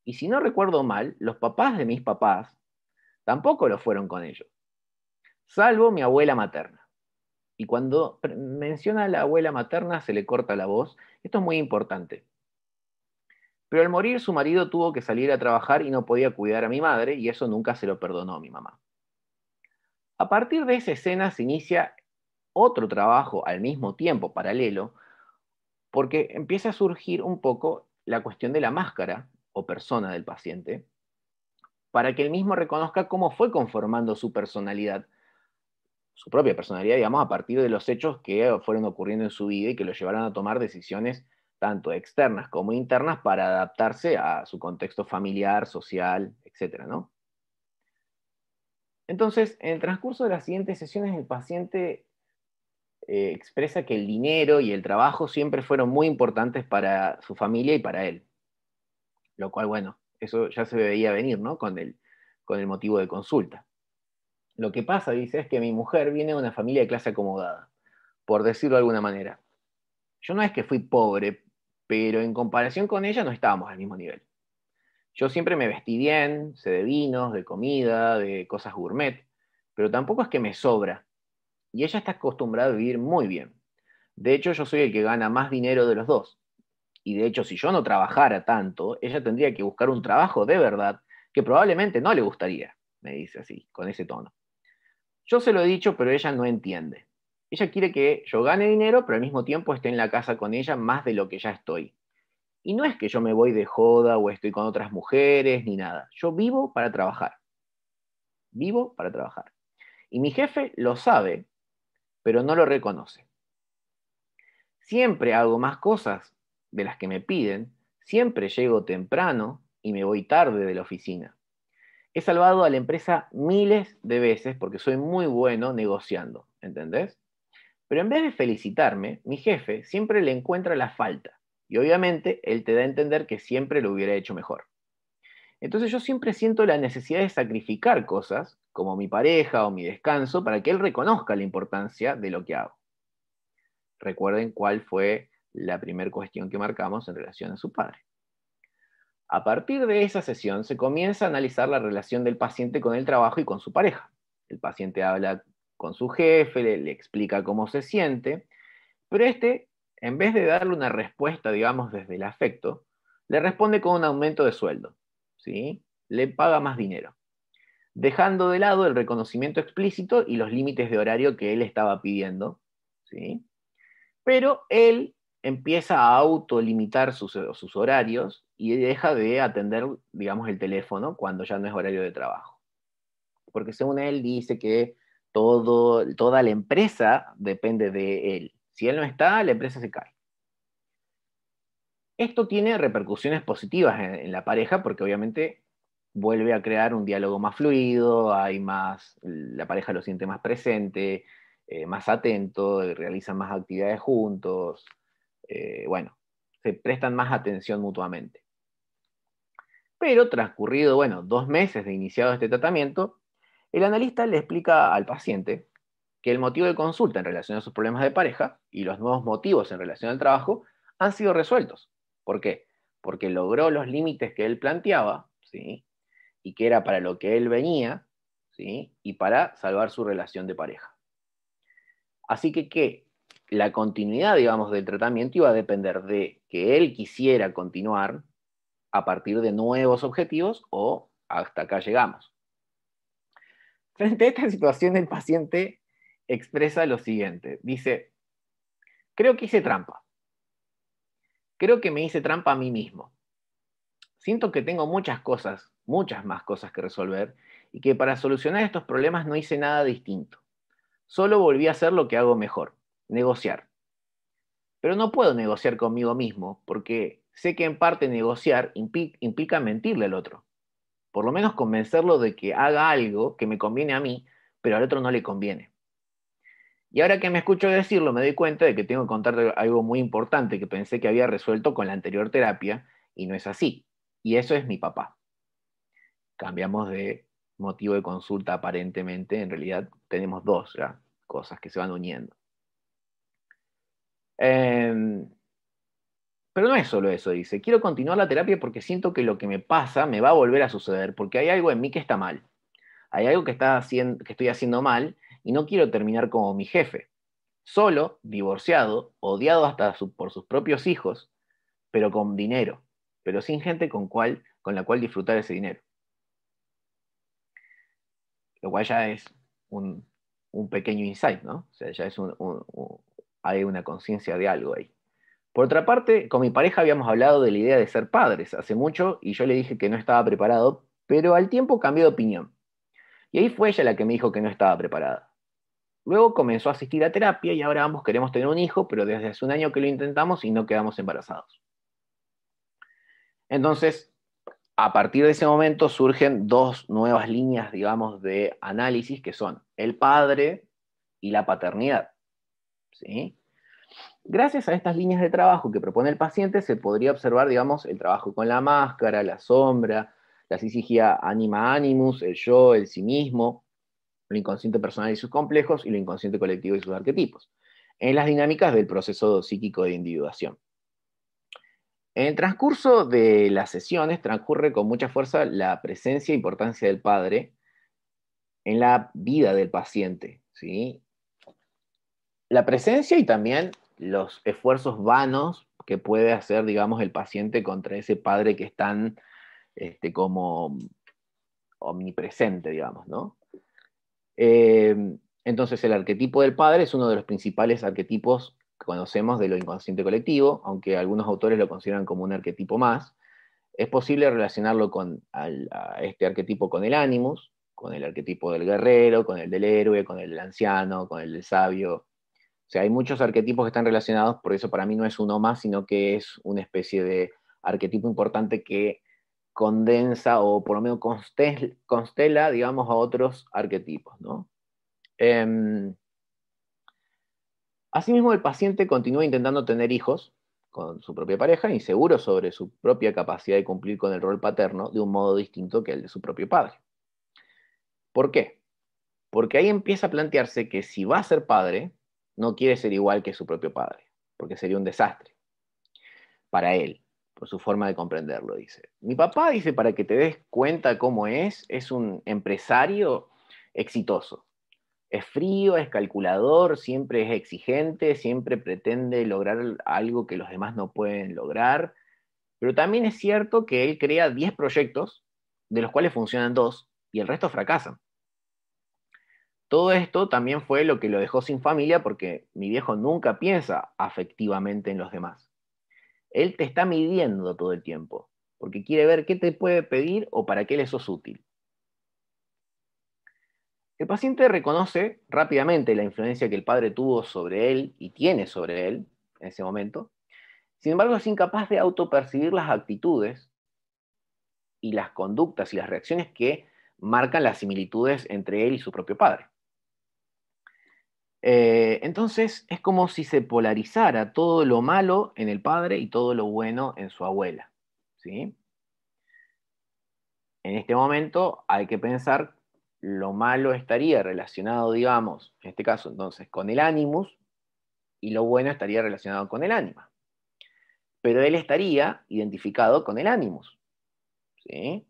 Speaker 4: Y si no recuerdo mal, los papás de mis papás tampoco lo fueron con ellos. Salvo mi abuela materna. Y cuando menciona a la abuela materna se le corta la voz. Esto es muy importante. Pero al morir su marido tuvo que salir a trabajar y no podía cuidar a mi madre y eso nunca se lo perdonó a mi mamá. A partir de esa escena se inicia otro trabajo al mismo tiempo, paralelo, porque empieza a surgir un poco la cuestión de la máscara o persona del paciente, para que él mismo reconozca cómo fue conformando su personalidad su propia personalidad, digamos, a partir de los hechos que fueron ocurriendo en su vida y que lo llevaron a tomar decisiones tanto externas como internas para adaptarse a su contexto familiar, social, etc. Entonces, en el transcurso de las siguientes sesiones, el paciente eh, expresa que el dinero y el trabajo siempre fueron muy importantes para su familia y para él. Lo cual, bueno, eso ya se veía venir, Con con el motivo de consulta. Lo que pasa, dice, es que mi mujer viene de una familia de clase acomodada, por decirlo de alguna manera. Yo no es que fui pobre, pero en comparación con ella no estábamos al mismo nivel. Yo siempre me vestí bien, sé de vinos, de comida, de cosas gourmet, pero tampoco es que me sobra. Y ella está acostumbrada a vivir muy bien. De hecho, yo soy el que gana más dinero de los dos. Y de hecho, si yo no trabajara tanto, ella tendría que buscar un trabajo de verdad que probablemente no le gustaría, me dice así, con ese tono. Yo se lo he dicho, pero ella no entiende. Ella quiere que yo gane dinero, pero al mismo tiempo esté en la casa con ella más de lo que ya estoy. Y no es que yo me voy de joda o estoy con otras mujeres ni nada. Yo vivo para trabajar. Vivo para trabajar. Y mi jefe lo sabe, pero no lo reconoce. Siempre hago más cosas de las que me piden, siempre llego temprano y me voy tarde de la oficina. He salvado a la empresa miles de veces porque soy muy bueno negociando, ¿entendés? Pero en vez de felicitarme, mi jefe siempre le encuentra la falta. Y obviamente él te da a entender que siempre lo hubiera hecho mejor. Entonces yo siempre siento la necesidad de sacrificar cosas, como mi pareja o mi descanso, para que él reconozca la importancia de lo que hago. Recuerden cuál fue la primera cuestión que marcamos en relación a su padre. A partir de esa sesión se comienza a analizar la relación del paciente con el trabajo y con su pareja. El paciente habla con su jefe, le, explica cómo se siente, pero este, en vez de darle una respuesta, digamos, desde el afecto, le responde con un aumento de sueldo, ¿sí? Le paga más dinero, dejando de lado el reconocimiento explícito y los límites de horario que él estaba pidiendo, ¿sí? Pero él empieza a autolimitar sus horarios y deja de atender, digamos, el teléfono cuando ya no es horario de trabajo. Porque según él dice que todo, toda la empresa depende de él. Si él no está, la empresa se cae. Esto tiene repercusiones positivas en, la pareja porque obviamente vuelve a crear un diálogo más fluido, hay más, la pareja lo siente más presente, eh, más atento, eh, realizan más actividades juntos, eh, bueno, se prestan más atención mutuamente. Pero transcurrido, bueno, dos meses de iniciado este tratamiento, el analista le explica al paciente que el motivo de consulta en relación a sus problemas de pareja y los nuevos motivos en relación al trabajo han sido resueltos. ¿Por qué? Porque logró los límites que él planteaba, ¿sí? Y que era para lo que él venía, ¿sí? Y para salvar su relación de pareja. Así que que la continuidad, digamos, del tratamiento iba a depender de que él quisiera continuar, a partir de nuevos objetivos o hasta acá llegamos. Frente a esta situación, el paciente expresa lo siguiente. Dice, creo que hice trampa. Creo que me hice trampa a mí mismo. Siento que tengo muchas cosas, muchas más cosas que resolver y que para solucionar estos problemas no hice nada distinto. Solo volví a hacer lo que hago mejor, negociar. Pero no puedo negociar conmigo mismo porque sé que en parte negociar implica mentirle al otro. Por lo menos convencerlo de que haga algo que me conviene a mí, pero al otro no le conviene. Y ahora que me escucho decirlo, me doy cuenta de que tengo que contar algo muy importante que pensé que había resuelto con la anterior terapia y no es así. Y eso es mi papá. Cambiamos de motivo de consulta aparentemente, en realidad tenemos dos cosas que se van uniendo. Em, pero no es solo eso, dice, quiero continuar la terapia porque siento que lo que me pasa me va a volver a suceder, porque hay algo en mí que está mal, hay algo que, está haciendo, que estoy haciendo mal y no quiero terminar como mi jefe, solo, divorciado, odiado hasta por sus propios hijos, pero con dinero, pero sin gente con, con la cual disfrutar ese dinero. Lo cual ya es un, pequeño insight, ¿no? O sea, ya es un hay una conciencia de algo ahí. Por otra parte, con mi pareja habíamos hablado de la idea de ser padres hace mucho y yo le dije que no estaba preparado, pero al tiempo cambió de opinión. Y ahí fue ella la que me dijo que no estaba preparada. Luego comenzó a asistir a terapia y ahora ambos queremos tener un hijo, pero desde hace un año que lo intentamos y no quedamos embarazados. Entonces, a partir de ese momento surgen dos nuevas líneas, digamos, de análisis que son el padre y la paternidad. ¿sí? Gracias a estas líneas de trabajo que propone el paciente, se podría observar, digamos, el trabajo con la máscara, la sombra, la psicología anima animus, el yo, el sí mismo, lo inconsciente personal y sus complejos, y lo inconsciente colectivo y sus arquetipos, en las dinámicas del proceso psíquico de individuación. En el transcurso de las sesiones transcurre con mucha fuerza la presencia e importancia del padre en la vida del paciente. ¿sí? La presencia y también los esfuerzos vanos que puede hacer, digamos, el paciente contra ese padre que es tan este, como omnipresente, digamos, ¿no? Em, entonces, el arquetipo del padre es uno de los principales arquetipos que conocemos de lo inconsciente colectivo, aunque algunos autores lo consideran como un arquetipo más. Es posible relacionarlo con a este arquetipo con el ánimos, con el arquetipo del guerrero, con el del héroe, con el del anciano, con el del sabio, o sea, hay muchos arquetipos que están relacionados, por eso para mí no es uno más, sino que es una especie de arquetipo importante que condensa o por lo menos constela, digamos, a otros arquetipos, ¿no? Em, asimismo, el paciente continúa intentando tener hijos con su propia pareja, inseguro sobre su propia capacidad de cumplir con el rol paterno de un modo distinto que el de su propio padre. ¿Por qué? Porque ahí empieza a plantearse que si va a ser padre, no quiere ser igual que su propio padre, porque sería un desastre para él, por su forma de comprenderlo, dice. Mi papá dice, para que te des cuenta cómo es, es un empresario exitoso. Es frío, es calculador, siempre es exigente, siempre pretende lograr algo que los demás no pueden lograr. Pero también es cierto que él crea 10 proyectos, de los cuales funcionan dos y el resto fracasan. Todo esto también fue lo que lo dejó sin familia porque mi viejo nunca piensa afectivamente en los demás. Él te está midiendo todo el tiempo, porque quiere ver qué te puede pedir o para qué le sos útil. El paciente reconoce rápidamente la influencia que el padre tuvo sobre él y tiene sobre él en ese momento. Sin embargo, es incapaz de autopercibir las actitudes y las conductas y las reacciones que marcan las similitudes entre él y su propio padre. Eh, entonces es como si se polarizara todo lo malo en el padre y todo lo bueno en su abuela. ¿sí? En este momento hay que pensar lo malo estaría relacionado, digamos, en este caso entonces, con el ánimus y lo bueno estaría relacionado con el ánima. Pero él estaría identificado con el ánimus. ¿sí?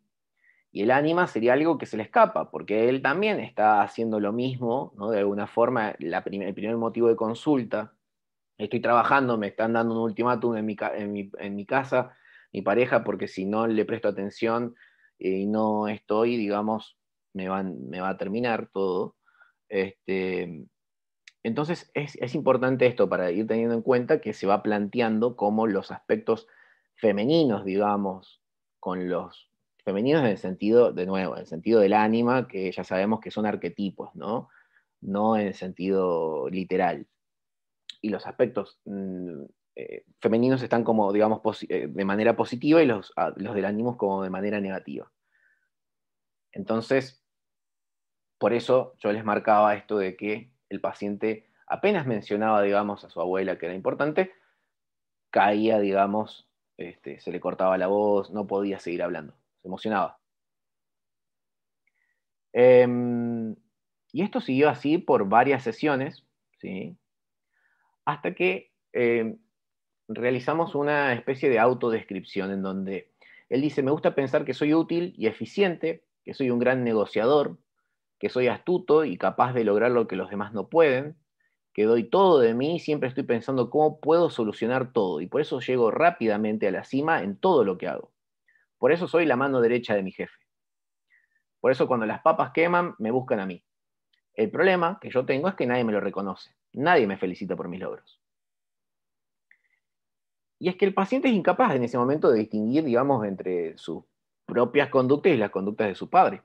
Speaker 4: el ánima sería algo que se le escapa, porque él también está haciendo lo mismo, ¿no? De alguna forma, la el primer motivo de consulta, estoy trabajando, me están dando un ultimátum en mi, casa, mi pareja, porque si no le presto atención eh, y no estoy, digamos, me, van, me va a terminar todo. Este, entonces es, es, importante esto para ir teniendo en cuenta que se va planteando como los aspectos femeninos, digamos, con los femeninos en el sentido, de nuevo, en el sentido del ánima, que ya sabemos que son arquetipos, ¿no? No en el sentido literal. Y los aspectos mm, eh, femeninos están como, digamos, eh, de manera positiva y los, ah, los del ánimo como de manera negativa. Entonces, por eso yo les marcaba esto de que el paciente apenas mencionaba, digamos, a su abuela que era importante, caía, digamos, este, se le cortaba la voz, no podía seguir hablando se emocionaba. Em, y esto siguió así por varias sesiones, ¿sí? hasta que em, realizamos una especie de autodescripción en donde él dice, me gusta pensar que soy útil y eficiente, que soy un gran negociador, que soy astuto y capaz de lograr lo que los demás no pueden, que doy todo de mí, y siempre estoy pensando cómo puedo solucionar todo y por eso llego rápidamente a la cima en todo lo que hago. Por eso soy la mano derecha de mi jefe. Por eso cuando las papas queman, me buscan a mí. El problema que yo tengo es que nadie me lo reconoce. Nadie me felicita por mis logros. Y es que el paciente es incapaz en ese momento de distinguir, digamos, entre sus propias conductas y las conductas de su padre.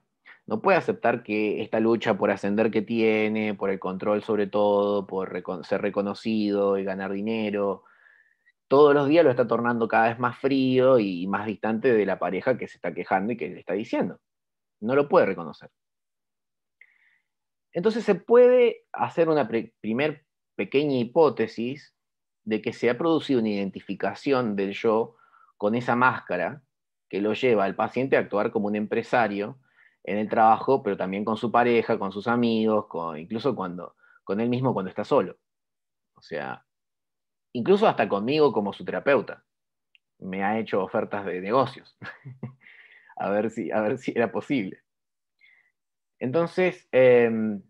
Speaker 4: No puede aceptar que esta lucha por ascender que tiene, por el control sobre todo, por ser reconocido y ganar dinero, todos los días lo está tornando cada vez más frío y más distante de la pareja que se está quejando y que le está diciendo. No lo puede reconocer. Entonces se puede hacer una primer pequeña hipótesis de que se ha producido una identificación del yo con esa máscara que lo lleva al paciente a actuar como un empresario en el trabajo, pero también con su pareja, con sus amigos, incluso cuando, con él mismo cuando está solo. O sea, incluso hasta conmigo como su terapeuta. Me ha hecho ofertas de negocios, a, ver si, a ver si era posible. Entonces, em,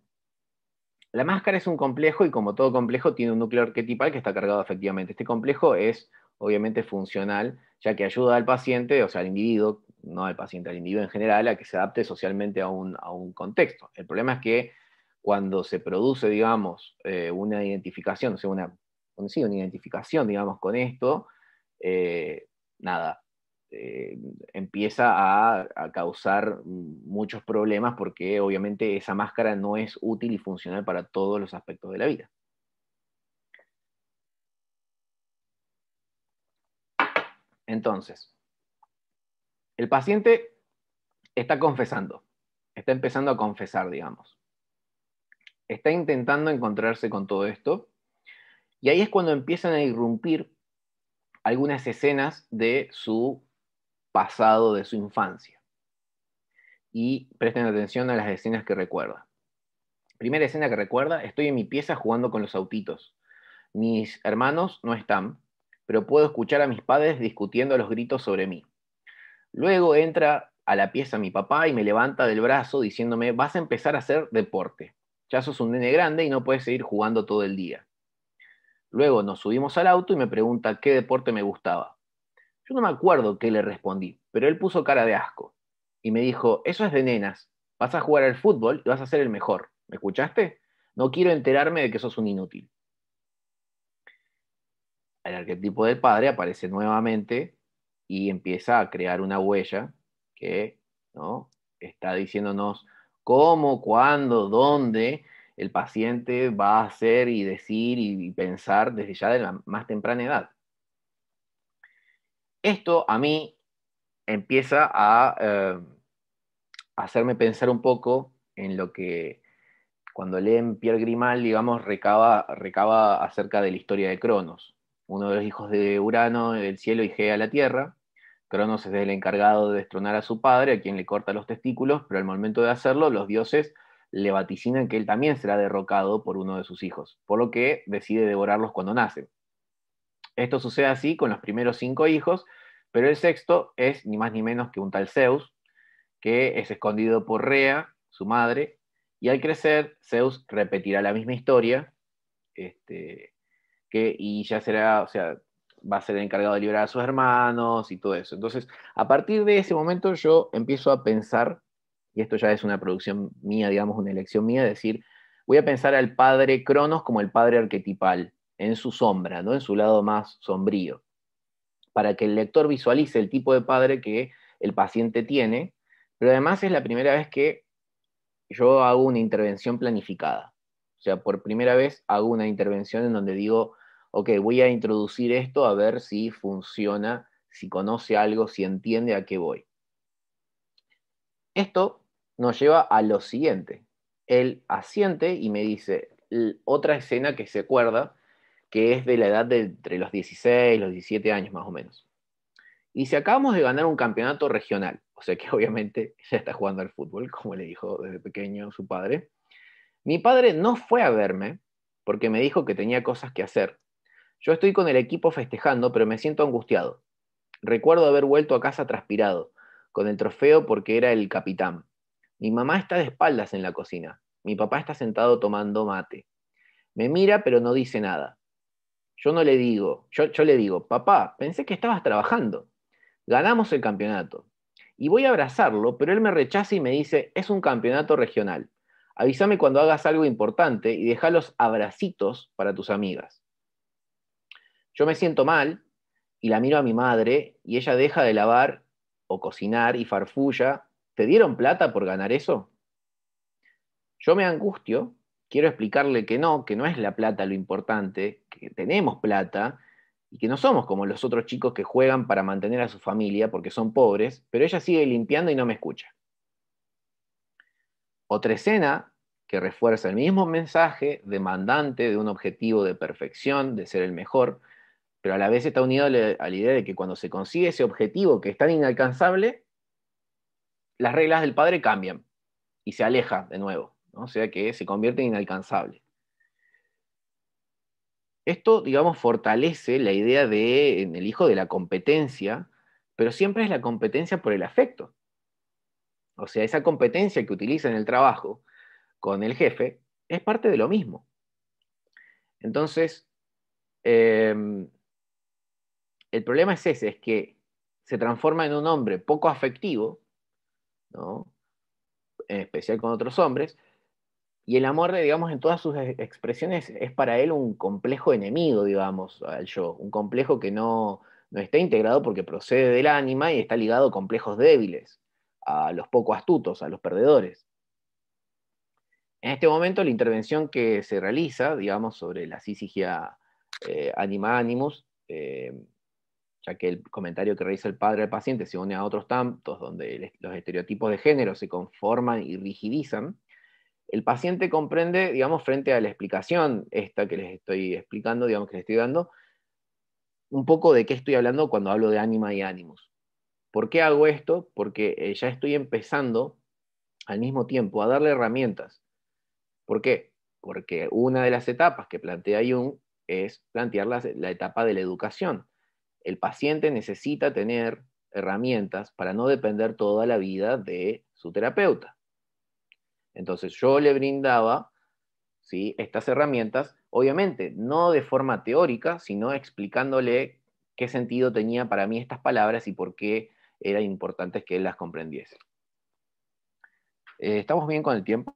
Speaker 4: la máscara es un complejo y como todo complejo tiene un núcleo arquetipal que está cargado efectivamente. Este complejo es obviamente funcional, ya que ayuda al paciente, o sea, al individuo, no al paciente, al individuo en general, a que se adapte socialmente a un, contexto. El problema es que cuando se produce, digamos, eh, una identificación, o sea, una conocido una identificación, digamos, con esto, eh, nada, eh, empieza a, causar muchos problemas porque obviamente esa máscara no es útil y funcional para todos los aspectos de la vida. Entonces, el paciente está confesando, está empezando a confesar, digamos. Está intentando encontrarse con todo esto y ahí es cuando empiezan a irrumpir algunas escenas de su pasado, de su infancia. Y presten atención a las escenas que recuerda. Primera escena que recuerda, estoy en mi pieza jugando con los autitos. Mis hermanos no están, pero puedo escuchar a mis padres discutiendo los gritos sobre mí. Luego entra a la pieza mi papá y me levanta del brazo diciéndome, vas a empezar a hacer deporte. Ya sos un nene grande y no puedes seguir jugando todo el día. Luego nos subimos al auto y me pregunta qué deporte me gustaba. Yo no me acuerdo qué le respondí, pero él puso cara de asco y me dijo, eso es de nenas, vas a jugar al fútbol y vas a ser el mejor. ¿Me escuchaste? No quiero enterarme de que sos un inútil. El arquetipo del padre aparece nuevamente y empieza a crear una huella que ¿no? está diciéndonos cómo, cuándo, dónde el paciente va a hacer y decir y pensar desde ya de la más temprana edad. Esto a mí empieza a eh, hacerme pensar un poco en lo que cuando leen Pierre Grimal, digamos, recaba, recaba acerca de la historia de Cronos, uno de los hijos de Urano, del cielo y Gea la tierra. Cronos es el encargado de destronar a su padre, a quien le corta los testículos, pero al momento de hacerlo, los dioses le vaticinan que él también será derrocado por uno de sus hijos, por lo que decide devorarlos cuando nacen. Esto sucede así con los primeros cinco hijos, pero el sexto es ni más ni menos que un tal Zeus, que es escondido por Rea, su madre, y al crecer Zeus repetirá la misma historia, este, que, y ya será, o sea, va a ser encargado de liberar a sus hermanos y todo eso. Entonces, a partir de ese momento yo empiezo a pensar y esto ya es una producción mía, digamos, una elección mía, decir, voy a pensar al padre Cronos como el padre arquetipal, en su sombra, ¿no? en su lado más sombrío, para que el lector visualice el tipo de padre que el paciente tiene, pero además es la primera vez que yo hago una intervención planificada. O sea, por primera vez hago una intervención en donde digo, ok, voy a introducir esto a ver si funciona, si conoce algo, si entiende a qué voy. Esto nos lleva a lo siguiente. Él asiente y me dice otra escena que se acuerda, que es de la edad de entre los 16 y los 17 años más o menos. Y si acabamos de ganar un campeonato regional, o sea que obviamente ya está jugando al fútbol, como le dijo desde pequeño su padre, mi padre no fue a verme porque me dijo que tenía cosas que hacer. Yo estoy con el equipo festejando, pero me siento angustiado. Recuerdo haber vuelto a casa transpirado, con el trofeo porque era el capitán. Mi mamá está de espaldas en la cocina. Mi papá está sentado tomando mate. Me mira pero no dice nada. Yo no le digo, yo, le digo, papá, pensé que estabas trabajando. Ganamos el campeonato. Y voy a abrazarlo, pero él me rechaza y me dice, es un campeonato regional. Avísame cuando hagas algo importante y deja los abracitos para tus amigas. Yo me siento mal y la miro a mi madre y ella deja de lavar o cocinar y farfulla ¿Te dieron plata por ganar eso? Yo me angustio, quiero explicarle que no, que no es la plata lo importante, que tenemos plata y que no somos como los otros chicos que juegan para mantener a su familia porque son pobres, pero ella sigue limpiando y no me escucha. Otra escena que refuerza el mismo mensaje demandante de un objetivo de perfección, de ser el mejor, pero a la vez está unido a la idea de que cuando se consigue ese objetivo que es tan inalcanzable, las reglas del padre cambian y se aleja de nuevo, o sea que se convierte en inalcanzable. Esto, digamos, fortalece la idea de, en el hijo de la competencia, pero siempre es la competencia por el afecto. O sea, esa competencia que utiliza en el trabajo con el jefe es parte de lo mismo. Entonces, em, el problema es ese, es que se transforma en un hombre poco afectivo en especial con otros hombres. Y el amor, digamos, en todas sus expresiones es para él un complejo enemigo, digamos, al yo, un complejo que no, está integrado porque procede del ánima y está ligado a complejos débiles, a los poco astutos, a los perdedores. En este momento, la intervención que se realiza, digamos, sobre la sisigia eh, anima animus, eh, ya que el comentario que realiza el padre del paciente se une a otros tantos donde los estereotipos de género se conforman y rigidizan, el paciente comprende, digamos, frente a la explicación esta que les estoy explicando, digamos, que les estoy dando, un poco de qué estoy hablando cuando hablo de ánima y ánimos. ¿Por qué hago esto? Porque eh, ya estoy empezando al mismo tiempo a darle herramientas. ¿Por qué? Porque una de las etapas que plantea Jung es plantear la etapa de la educación el paciente necesita tener herramientas para no depender toda la vida de su terapeuta. Entonces yo le brindaba ¿sí? estas herramientas, obviamente no de forma teórica, sino explicándole qué sentido tenía para mí estas palabras y por qué era importante que él las comprendiese. Eh, ¿Estamos bien con el tiempo,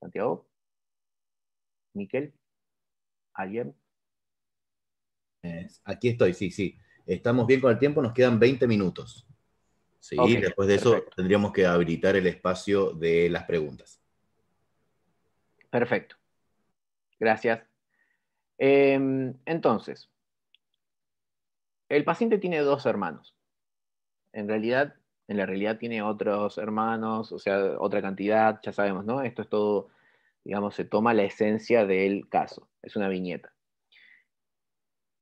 Speaker 4: Santiago? ¿Miquel? ¿Alguien?
Speaker 2: aquí estoy, sí, sí. Estamos bien con el tiempo, nos quedan 20 minutos. Sí, después de eso tendríamos que habilitar el espacio de las preguntas. Perfecto.
Speaker 4: Gracias. Em, entonces, el paciente tiene dos hermanos. En realidad, en la realidad tiene otros hermanos, o sea, otra cantidad, ya sabemos, ¿no? Esto es todo, digamos, se toma la esencia del caso. Es una viñeta.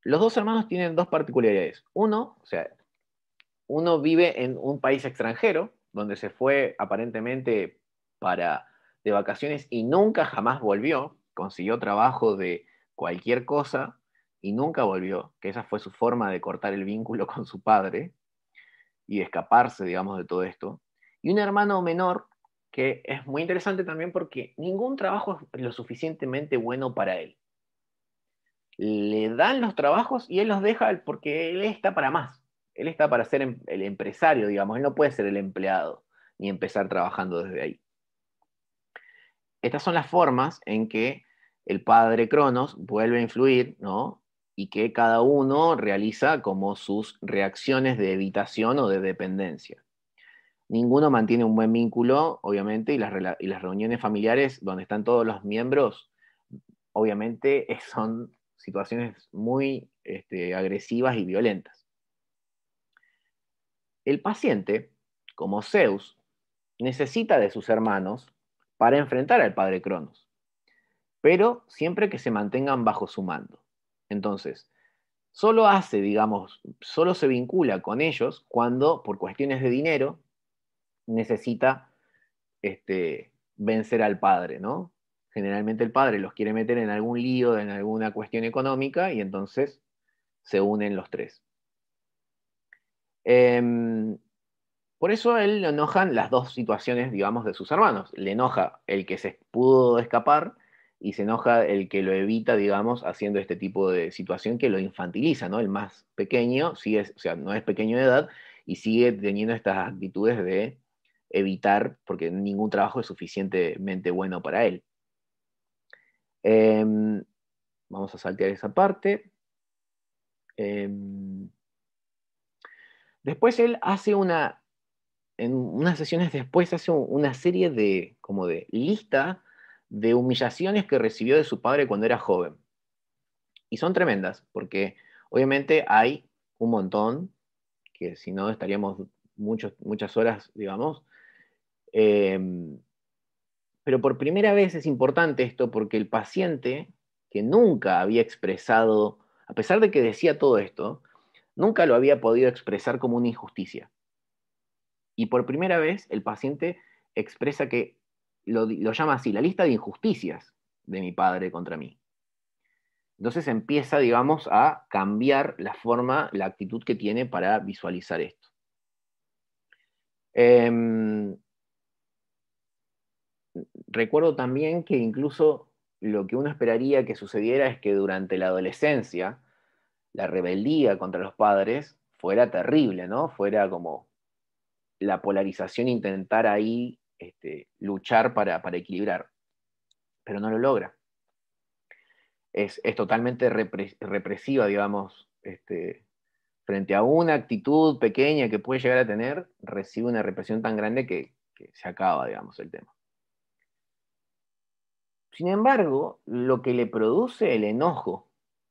Speaker 4: Los dos hermanos tienen dos particularidades. Uno, o sea, uno vive en un país extranjero, donde se fue aparentemente para de vacaciones y nunca jamás volvió, consiguió trabajo de cualquier cosa y nunca volvió, que esa fue su forma de cortar el vínculo con su padre y escaparse, digamos, de todo esto. Y un hermano menor que es muy interesante también porque ningún trabajo es lo suficientemente bueno para él le dan los trabajos y él los deja porque él está para más. Él está para ser em, el empresario, digamos. Él no puede ser el empleado ni empezar trabajando desde ahí. Estas son las formas en que el padre Cronos vuelve a influir, ¿no? Y que cada uno realiza como sus reacciones de evitación o de dependencia. Ninguno mantiene un buen vínculo, obviamente, y las, y las reuniones familiares donde están todos los miembros, obviamente, son situaciones muy este, agresivas y violentas. El paciente, como Zeus, necesita de sus hermanos para enfrentar al padre Cronos, pero siempre que se mantengan bajo su mando. Entonces, solo hace, digamos, solo se vincula con ellos cuando, por cuestiones de dinero, necesita este, vencer al padre, ¿no? Generalmente el padre los quiere meter en algún lío, en alguna cuestión económica, y entonces se unen los tres. Em, por eso a él le enojan las dos situaciones, digamos, de sus hermanos. Le enoja el que se pudo escapar y se enoja el que lo evita, digamos, haciendo este tipo de situación que lo infantiliza, ¿no? El más pequeño, o sea, no es pequeño de edad y sigue teniendo estas actitudes de evitar, porque ningún trabajo es suficientemente bueno para él. Em, vamos a saltear esa parte. Em, después él hace una, en unas sesiones después hace una serie de, como de lista de humillaciones que recibió de su padre cuando era joven. Y son tremendas, porque obviamente hay un montón, que si no estaríamos muchas horas, digamos, em, pero por primera vez es importante esto porque el paciente, que nunca había expresado, a pesar de que decía todo esto, nunca lo había podido expresar como una injusticia. Y por primera vez el paciente expresa que lo, llama así, la lista de injusticias de mi padre contra mí. Entonces empieza, digamos, a cambiar la forma, la actitud que tiene para visualizar esto. Em, recuerdo también que incluso lo que uno esperaría que sucediera es que durante la adolescencia la rebeldía contra los padres fuera terrible, ¿no? Fuera como la polarización, intentar ahí este, luchar para, equilibrar. Pero no lo logra. Es, totalmente represiva, digamos, este, frente a una actitud pequeña que puede llegar a tener, recibe una represión tan grande que se acaba, digamos, el tema. Sin embargo, lo que le produce el enojo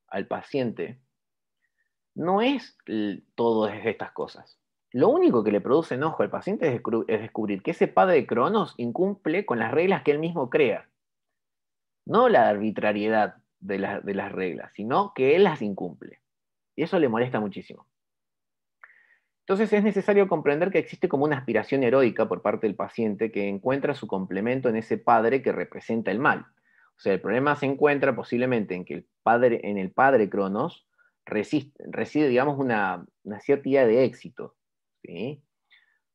Speaker 4: al paciente no es todas estas cosas. Lo único que le produce enojo al paciente es descubrir que ese padre de Cronos incumple con las reglas que él mismo crea. No la arbitrariedad de, de las reglas, sino que él las incumple. Y eso le molesta muchísimo. Entonces es necesario comprender que existe como una aspiración heroica por parte del paciente que encuentra su complemento en ese padre que representa el mal. O sea, el problema se encuentra posiblemente en que el padre, en el padre Cronos resiste, reside, digamos, una, cierta idea de éxito.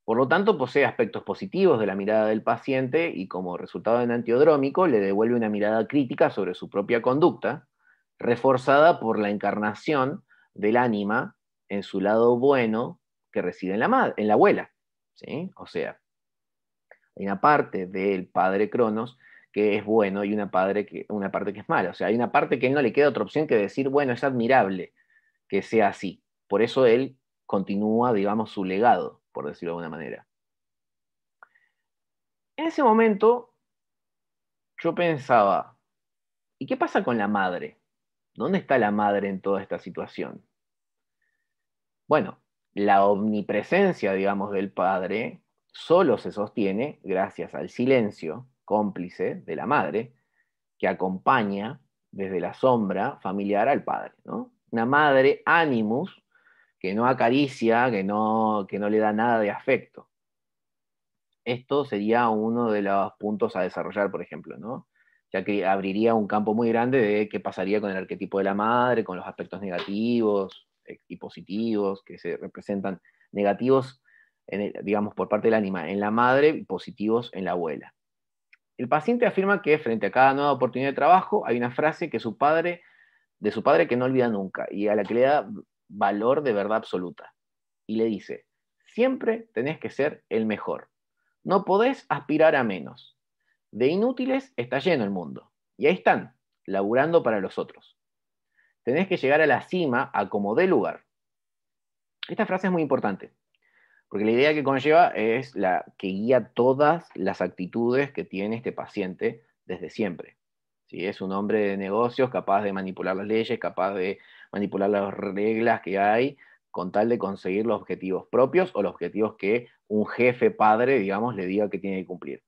Speaker 4: Por lo tanto, posee aspectos positivos de la mirada del paciente y como resultado en antiodrómico le devuelve una mirada crítica sobre su propia conducta, reforzada por la encarnación del ánima en su lado bueno que reside en la, madre, en la abuela. ¿sí? O sea, hay una parte del padre Cronos que es bueno y una, padre que, una parte que es mala. O sea, hay una parte que no le queda otra opción que decir, bueno, es admirable que sea así. Por eso él continúa, digamos, su legado, por decirlo de alguna manera. En ese momento, yo pensaba, ¿y qué pasa con la madre? ¿Dónde está la madre en toda esta situación? Bueno, la omnipresencia, digamos, del padre solo se sostiene gracias al silencio cómplice de la madre que acompaña desde la sombra familiar al padre. ¿no? Una madre animus que no acaricia, que no, que no le da nada de afecto. Esto sería uno de los puntos a desarrollar, por ejemplo, ya que abriría un campo muy grande de qué pasaría con el arquetipo de la madre, con los aspectos negativos, eh, y positivos, que se representan negativos, digamos, por parte del animal en la madre y positivos en la abuela. El paciente afirma que frente a cada nueva oportunidad de trabajo hay una frase que su padre, de su padre que no olvida nunca y a la que le da valor de verdad absoluta. Y le dice, siempre tenés que ser el mejor. No podés aspirar a menos. De inútiles está lleno el mundo. Y ahí están, laburando para los otros. Tenés que llegar a la cima a como dé lugar. Esta frase es muy importante, porque la idea que conlleva es la que guía todas las actitudes que tiene este paciente desde siempre. Si Es un hombre de negocios capaz de manipular las leyes, capaz de manipular las reglas que hay con tal de conseguir los objetivos propios o los objetivos que un jefe padre, digamos, le diga que tiene que cumplir.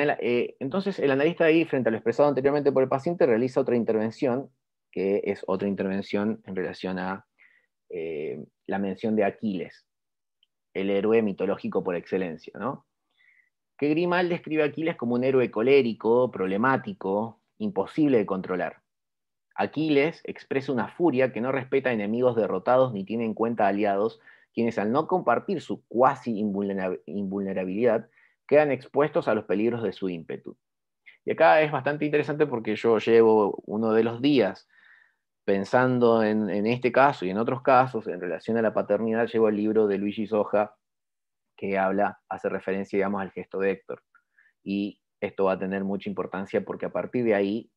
Speaker 4: Eh, entonces, el analista ahí, frente a lo expresado anteriormente por el paciente, realiza otra intervención, que es otra intervención en relación a eh, la mención de Aquiles, el héroe mitológico por excelencia, ¿no? Que Grimal describe a Aquiles como un héroe colérico, problemático, imposible de controlar. Aquiles expresa una furia que no respeta enemigos derrotados ni tiene en cuenta aliados, quienes al no compartir su cuasi invulnerabilidad quedan expuestos a los peligros de su ímpetu. Y acá es bastante interesante porque yo llevo uno de los días pensando en, este caso y en otros casos en relación a la paternidad, llevo el libro de Luigi Soja que habla, hace referencia, digamos, al gesto de Héctor. Y esto va a tener mucha importancia porque a partir de ahí,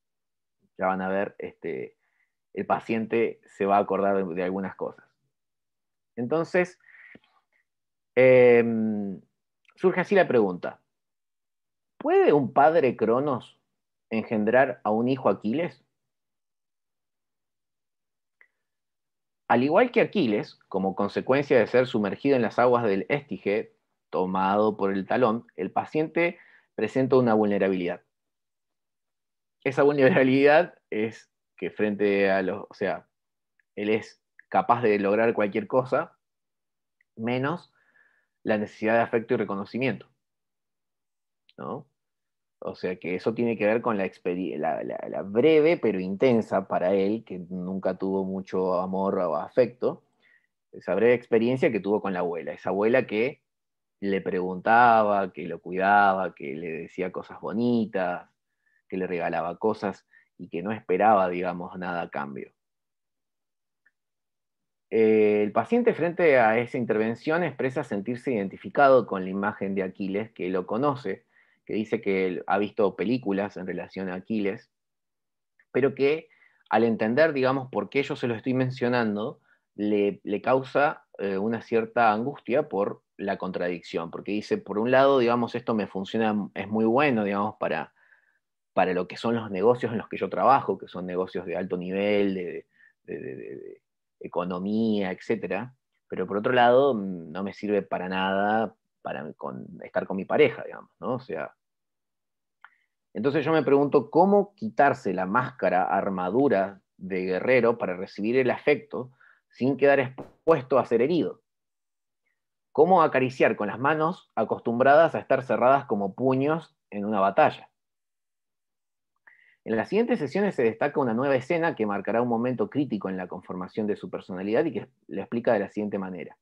Speaker 4: ya van a ver, este, el paciente se va a acordar de, algunas cosas. Entonces, em, surge así la pregunta, ¿puede un padre Cronos engendrar a un hijo Aquiles? Al igual que Aquiles, como consecuencia de ser sumergido en las aguas del Estige, tomado por el talón, el paciente presenta una vulnerabilidad. Esa vulnerabilidad es que frente a los, o sea, él es capaz de lograr cualquier cosa, menos la necesidad de afecto y reconocimiento. ¿No? O sea que eso tiene que ver con la, breve pero intensa para él, que nunca tuvo mucho amor o afecto, esa breve experiencia que tuvo con la abuela, esa abuela que le preguntaba, que lo cuidaba, que le decía cosas bonitas, que le regalaba cosas y que no esperaba, digamos, nada a cambio. Eh, el paciente frente a esa intervención expresa sentirse identificado con la imagen de Aquiles, que lo conoce, que dice que ha visto películas en relación a Aquiles, pero que al entender, digamos, por qué yo se lo estoy mencionando, le, causa eh, una cierta angustia por la contradicción, porque dice, por un lado, digamos, esto me funciona, es muy bueno, digamos, para, para lo que son los negocios en los que yo trabajo, que son negocios de alto nivel, de economía, etcétera, pero por otro lado mm, no me sirve para nada para estar con mi pareja, digamos, ¿no? O sea, entonces yo me pregunto cómo quitarse la máscara, armadura de guerrero para recibir el afecto sin quedar expuesto a ser herido. Cómo acariciar con las manos acostumbradas a estar cerradas como puños en una batalla. En las siguientes sesiones se destaca una nueva escena que marcará un momento crítico en la conformación de su personalidad y que le explica de la siguiente manera.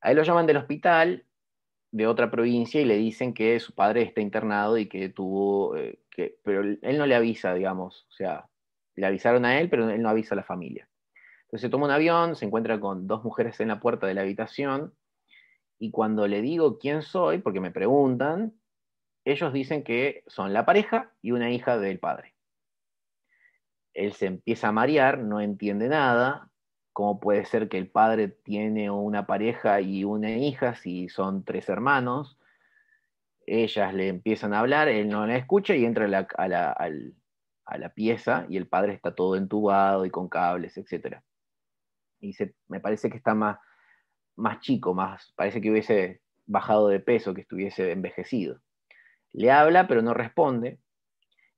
Speaker 4: A él lo llaman del hospital de otra provincia y le dicen que su padre está internado y que tuvo, eh, que, pero él no le avisa, digamos, o sea, le avisaron a él, pero él no avisa a la familia. Entonces se toma un avión, se encuentra con dos mujeres en la puerta de la habitación y cuando le digo quién soy, porque me preguntan, ellos dicen que son la pareja y una hija del padre. Él se empieza a marear, no entiende nada, cómo puede ser que el padre tiene una pareja y una hija si son tres hermanos. Ellas le empiezan a hablar, él no la escucha y entra a la, pieza y el padre está todo entubado y con cables, etc. Y me parece que está más, más chico, más, parece que hubiese bajado de peso, que estuviese envejecido. Le habla, pero no responde.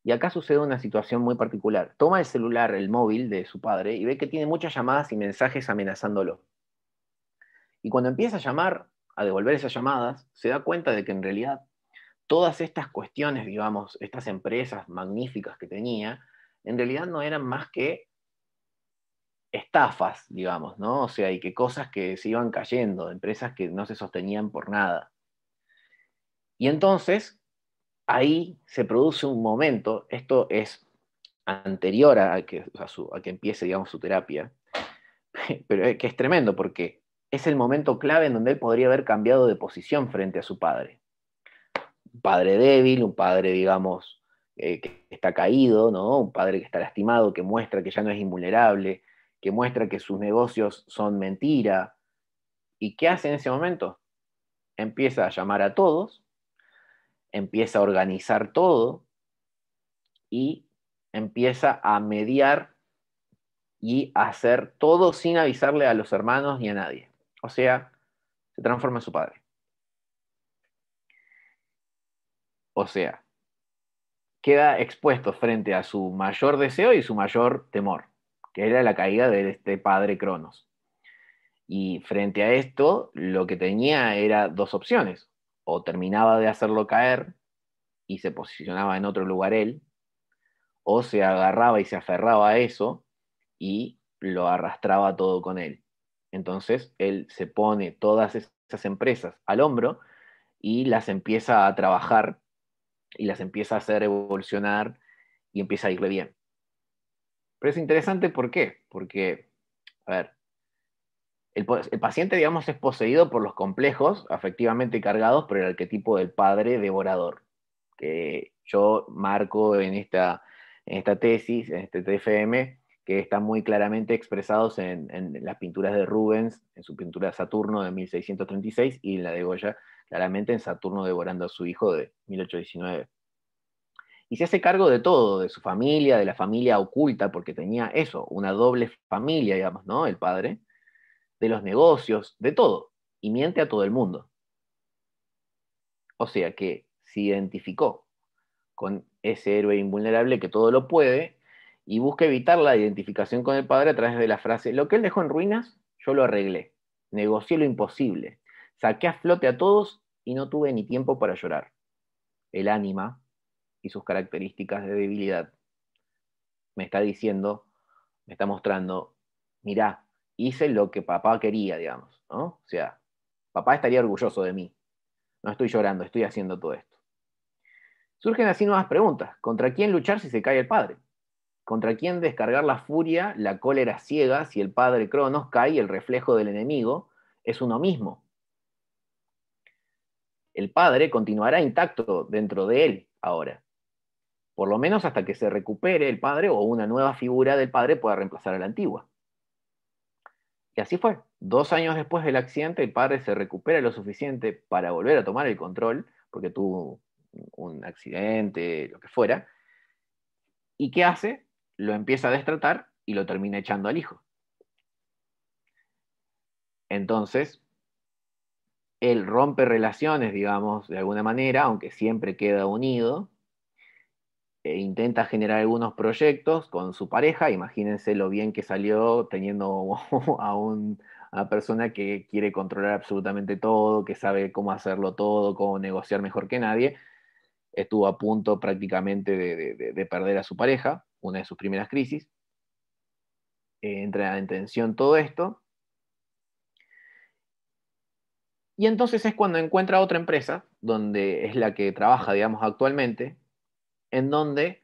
Speaker 4: Y acá sucede una situación muy particular. Toma el celular, el móvil de su padre, y ve que tiene muchas llamadas y mensajes amenazándolo. Y cuando empieza a llamar, a devolver esas llamadas, se da cuenta de que en realidad todas estas cuestiones, digamos, estas empresas magníficas que tenía, en realidad no eran más que estafas, digamos, ¿no? O sea, y que cosas que se iban cayendo, empresas que no se sostenían por nada. Y entonces ahí se produce un momento, esto es anterior a que, empiece, su terapia, pero que es tremendo porque es el momento clave en donde él podría haber cambiado de posición frente a su padre. Un padre débil, un padre, digamos, eh, que está caído, ¿no? Un padre que está lastimado, que muestra que ya no es invulnerable, que muestra que sus negocios son mentira. ¿Y qué hace en ese momento? Empieza a llamar a todos empieza a organizar todo y empieza a mediar y hacer todo sin avisarle a los hermanos ni a nadie. O sea, se transforma en su padre. O sea, queda expuesto frente a su mayor deseo y su mayor temor, que era la caída de este padre Cronos. Y frente a esto, lo que tenía era dos opciones o terminaba de hacerlo caer y se posicionaba en otro lugar él, o se agarraba y se aferraba a eso y lo arrastraba todo con él. Entonces él se pone todas esas empresas al hombro y las empieza a trabajar y las empieza a hacer evolucionar y empieza a irle bien. Pero es interesante, ¿por qué? Porque, a ver, el, paciente, digamos, es poseído por los complejos afectivamente cargados por el arquetipo del padre devorador, que yo marco en esta, en esta tesis, en este TFM, que están muy claramente expresados en, en, las pinturas de Rubens, en su pintura Saturno de 1636 y en la de Goya, claramente en Saturno devorando a su hijo de 1819. Y se hace cargo de todo, de su familia, de la familia oculta, porque tenía eso, una doble familia, digamos, ¿no? El padre, de los negocios, de todo, y miente a todo el mundo. O sea que se identificó con ese héroe invulnerable que todo lo puede y busca evitar la identificación con el padre a través de la frase, lo que él dejó en ruinas, yo lo arreglé, negocié lo imposible, saqué a flote a todos y no tuve ni tiempo para llorar. El ánima y sus características de debilidad me está diciendo, me está mostrando, mirá, hice lo que papá quería, digamos, ¿no? O sea, papá estaría orgulloso de mí. No estoy llorando, estoy haciendo todo esto. Surgen así nuevas preguntas. ¿Contra quién luchar si se cae el padre? ¿Contra quién descargar la furia, la cólera ciega si el padre Cronos cae y el reflejo del enemigo es uno mismo? El padre continuará intacto dentro de él ahora, por lo menos hasta que se recupere el padre o una nueva figura del padre pueda reemplazar a la antigua. Y así fue. Dos años después del accidente, el padre se recupera lo suficiente para volver a tomar el control, porque tuvo un accidente, lo que fuera. ¿Y qué hace? Lo empieza a destratar y lo termina echando al hijo. Entonces, él rompe relaciones, digamos, de alguna manera, aunque siempre queda unido, eh, intenta generar algunos proyectos con su pareja. Imagínense lo bien que salió teniendo a, una persona que quiere controlar absolutamente todo, que sabe cómo hacerlo todo, cómo negociar mejor que nadie. Estuvo a punto prácticamente de, de perder a su pareja, una de sus primeras crisis. Eh, entra en tensión todo esto. Y entonces es cuando encuentra otra empresa, donde es la que trabaja, digamos, actualmente, en donde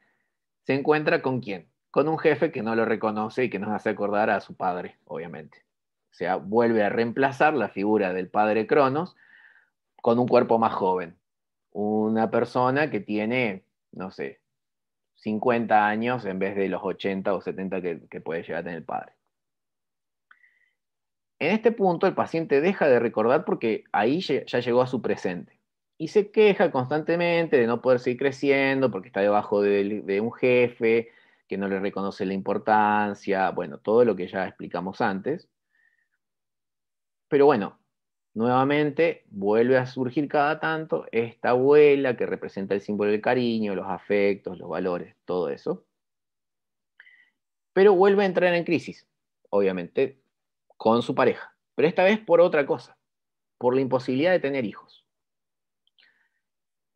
Speaker 4: se encuentra con quién? Con un jefe que no lo reconoce y que nos hace acordar a su padre, obviamente. O sea, vuelve a reemplazar la figura del padre Cronos con un cuerpo más joven. Una persona que tiene, no sé, 50 años en vez de los 80 o 70 que, puede llegar a tener el padre. En este punto el paciente deja de recordar porque ahí ya llegó a su presente y se queja constantemente de no poder seguir creciendo porque está debajo de, de, un jefe que no le reconoce la importancia, bueno, todo lo que ya explicamos antes. Pero bueno, nuevamente vuelve a surgir cada tanto esta abuela que representa el símbolo del cariño, los afectos, los valores, todo eso. Pero vuelve a entrar en crisis, obviamente, con su pareja, pero esta vez por otra cosa, por la imposibilidad de tener hijos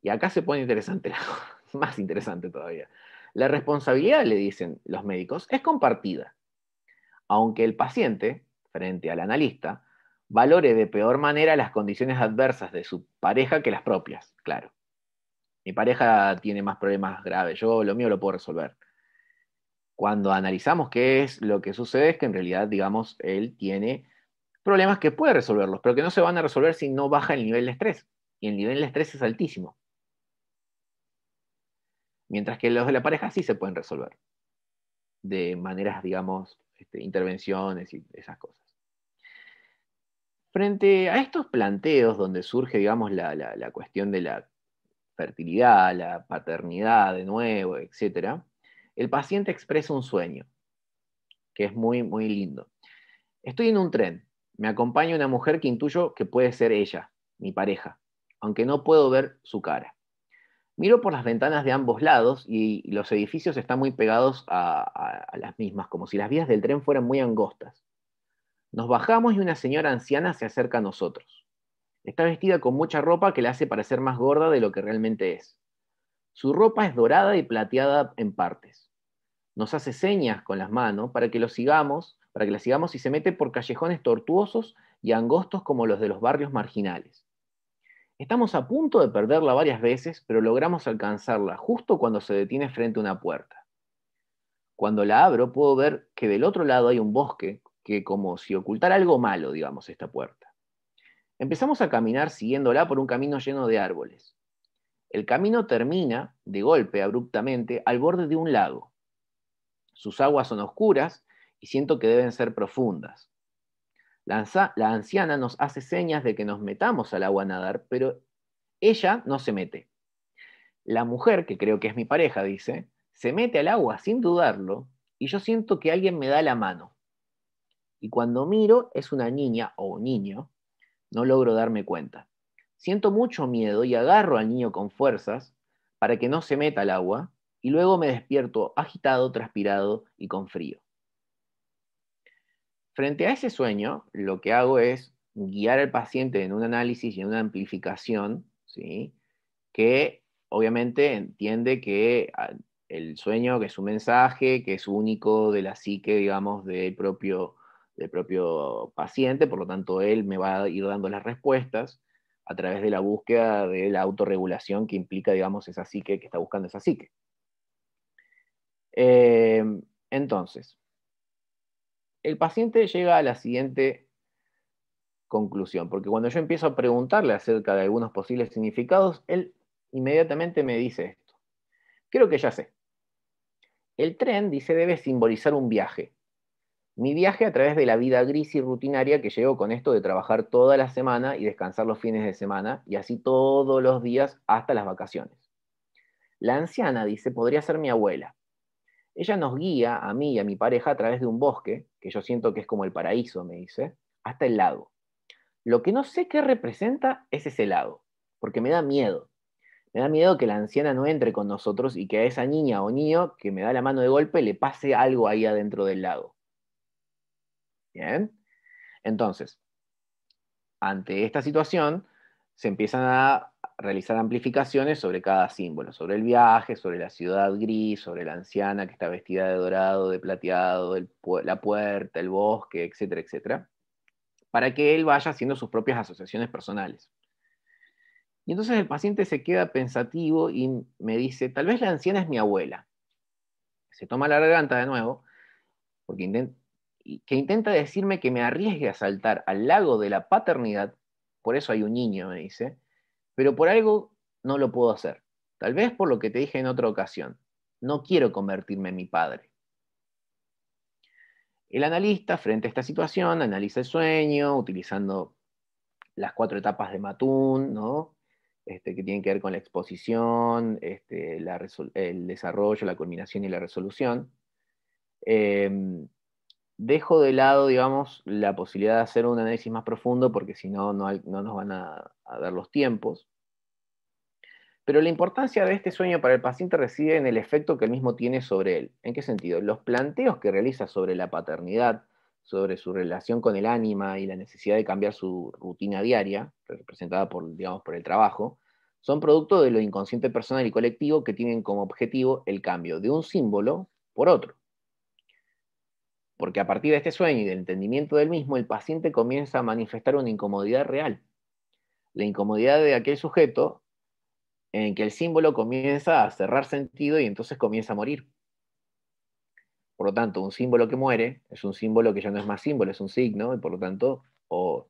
Speaker 4: y acá se pone interesante, más interesante todavía. La responsabilidad, le dicen los médicos, es compartida. Aunque el paciente, frente al analista, valore de peor manera las condiciones adversas de su pareja que las propias, claro. Mi pareja tiene más problemas graves, yo lo mío lo puedo resolver. Cuando analizamos qué es lo que sucede, es que en realidad, digamos, él tiene problemas que puede resolverlos, pero que no se van a resolver si no baja el nivel de estrés. Y el nivel de estrés es altísimo. Mientras que los de la pareja sí se pueden resolver de maneras, digamos, este, intervenciones y esas cosas. Frente a estos planteos donde surge, digamos, la, la cuestión de la fertilidad, la paternidad de nuevo, etc., el paciente expresa un sueño, que es muy, muy lindo. Estoy en un tren, me acompaña una mujer que intuyo que puede ser ella, mi pareja, aunque no puedo ver su cara. Miro por las ventanas de ambos lados y los edificios están muy pegados a, las mismas, como si las vías del tren fueran muy angostas. Nos bajamos y una señora anciana se acerca a nosotros. Está vestida con mucha ropa que la hace parecer más gorda de lo que realmente es. Su ropa es dorada y plateada en partes. Nos hace señas con las manos para que lo sigamos, para que la sigamos y se mete por callejones tortuosos y angostos como los de los barrios marginales. Estamos a punto de perderla varias veces, pero logramos alcanzarla justo cuando se detiene frente a una puerta. Cuando la abro puedo ver que del otro lado hay un bosque que como si ocultara algo malo, digamos, esta puerta. Empezamos a caminar siguiéndola por un camino lleno de árboles. El camino termina, de golpe, abruptamente, al borde de un lago. Sus aguas son oscuras y siento que deben ser profundas. La, anciana nos hace señas de que nos metamos al agua a nadar, pero ella no se mete. La mujer, que creo que es mi pareja, dice, se mete al agua sin dudarlo y yo siento que alguien me da la mano. Y cuando miro es una niña o un niño, no logro darme cuenta. Siento mucho miedo y agarro al niño con fuerzas para que no se meta al agua y luego me despierto agitado, transpirado y con frío. Frente a ese sueño, lo que hago es guiar al paciente en un análisis y en una amplificación, ¿sí? que obviamente entiende que ah, el sueño, que es un mensaje, que es único de la psique, digamos, del propio, del propio paciente, por lo tanto él me va a ir dando las respuestas a través de la búsqueda de la autorregulación que implica, digamos, esa psique que está buscando esa psique. Em, entonces, el paciente llega a la siguiente conclusión, porque cuando yo empiezo a preguntarle acerca de algunos posibles significados, él inmediatamente me dice esto. Creo que ya sé. El tren, dice, debe simbolizar un viaje. Mi viaje a través de la vida gris y rutinaria que llevo con esto de trabajar toda la semana y descansar los fines de semana, y así todos los días hasta las vacaciones. La anciana, dice, podría ser mi abuela. Ella nos guía a mí y a mi pareja a través de un bosque, que yo siento que es como el paraíso, me dice, hasta el lago. Lo que no sé qué representa es ese lago, porque me da miedo. Me da miedo que la anciana no entre con nosotros y que a esa niña o niño que me da la mano de golpe le pase algo ahí adentro del lago. Bien. Entonces, ante esta situación, se empiezan a realizar amplificaciones sobre cada símbolo, sobre el viaje, sobre la ciudad gris, sobre la anciana que está vestida de dorado, de plateado, la puerta, el bosque, etcétera, etcétera, para que él vaya haciendo sus propias asociaciones personales. Y entonces el paciente se queda pensativo y me dice, tal vez la anciana es mi abuela. Se toma la garganta de nuevo, porque que intenta decirme que me arriesgue a saltar al lago de la paternidad por eso hay un niño, me dice, pero por algo no lo puedo hacer. Tal vez por lo que te dije en otra ocasión, no quiero convertirme en mi padre. El analista, frente a esta situación, analiza el sueño utilizando las cuatro etapas de Matún, ¿no? Este, que tienen que ver con la exposición, este, el desarrollo, la culminación y la resolución. Em, dejo de lado, digamos, la posibilidad de hacer un análisis más profundo porque si no, no, nos van a, dar los tiempos. Pero la importancia de este sueño para el paciente reside en el efecto que el mismo tiene sobre él. ¿En qué sentido? Los planteos que realiza sobre la paternidad, sobre su relación con el ánima y la necesidad de cambiar su rutina diaria, representada por, digamos, por el trabajo, son producto de lo inconsciente personal y colectivo que tienen como objetivo el cambio de un símbolo por otro porque a partir de este sueño y del entendimiento del mismo, el paciente comienza a manifestar una incomodidad real, la incomodidad de aquel sujeto en que el símbolo comienza a cerrar sentido y entonces comienza a morir. Por lo tanto, un símbolo que muere es un símbolo que ya no es más símbolo, es un signo, y por lo tanto, o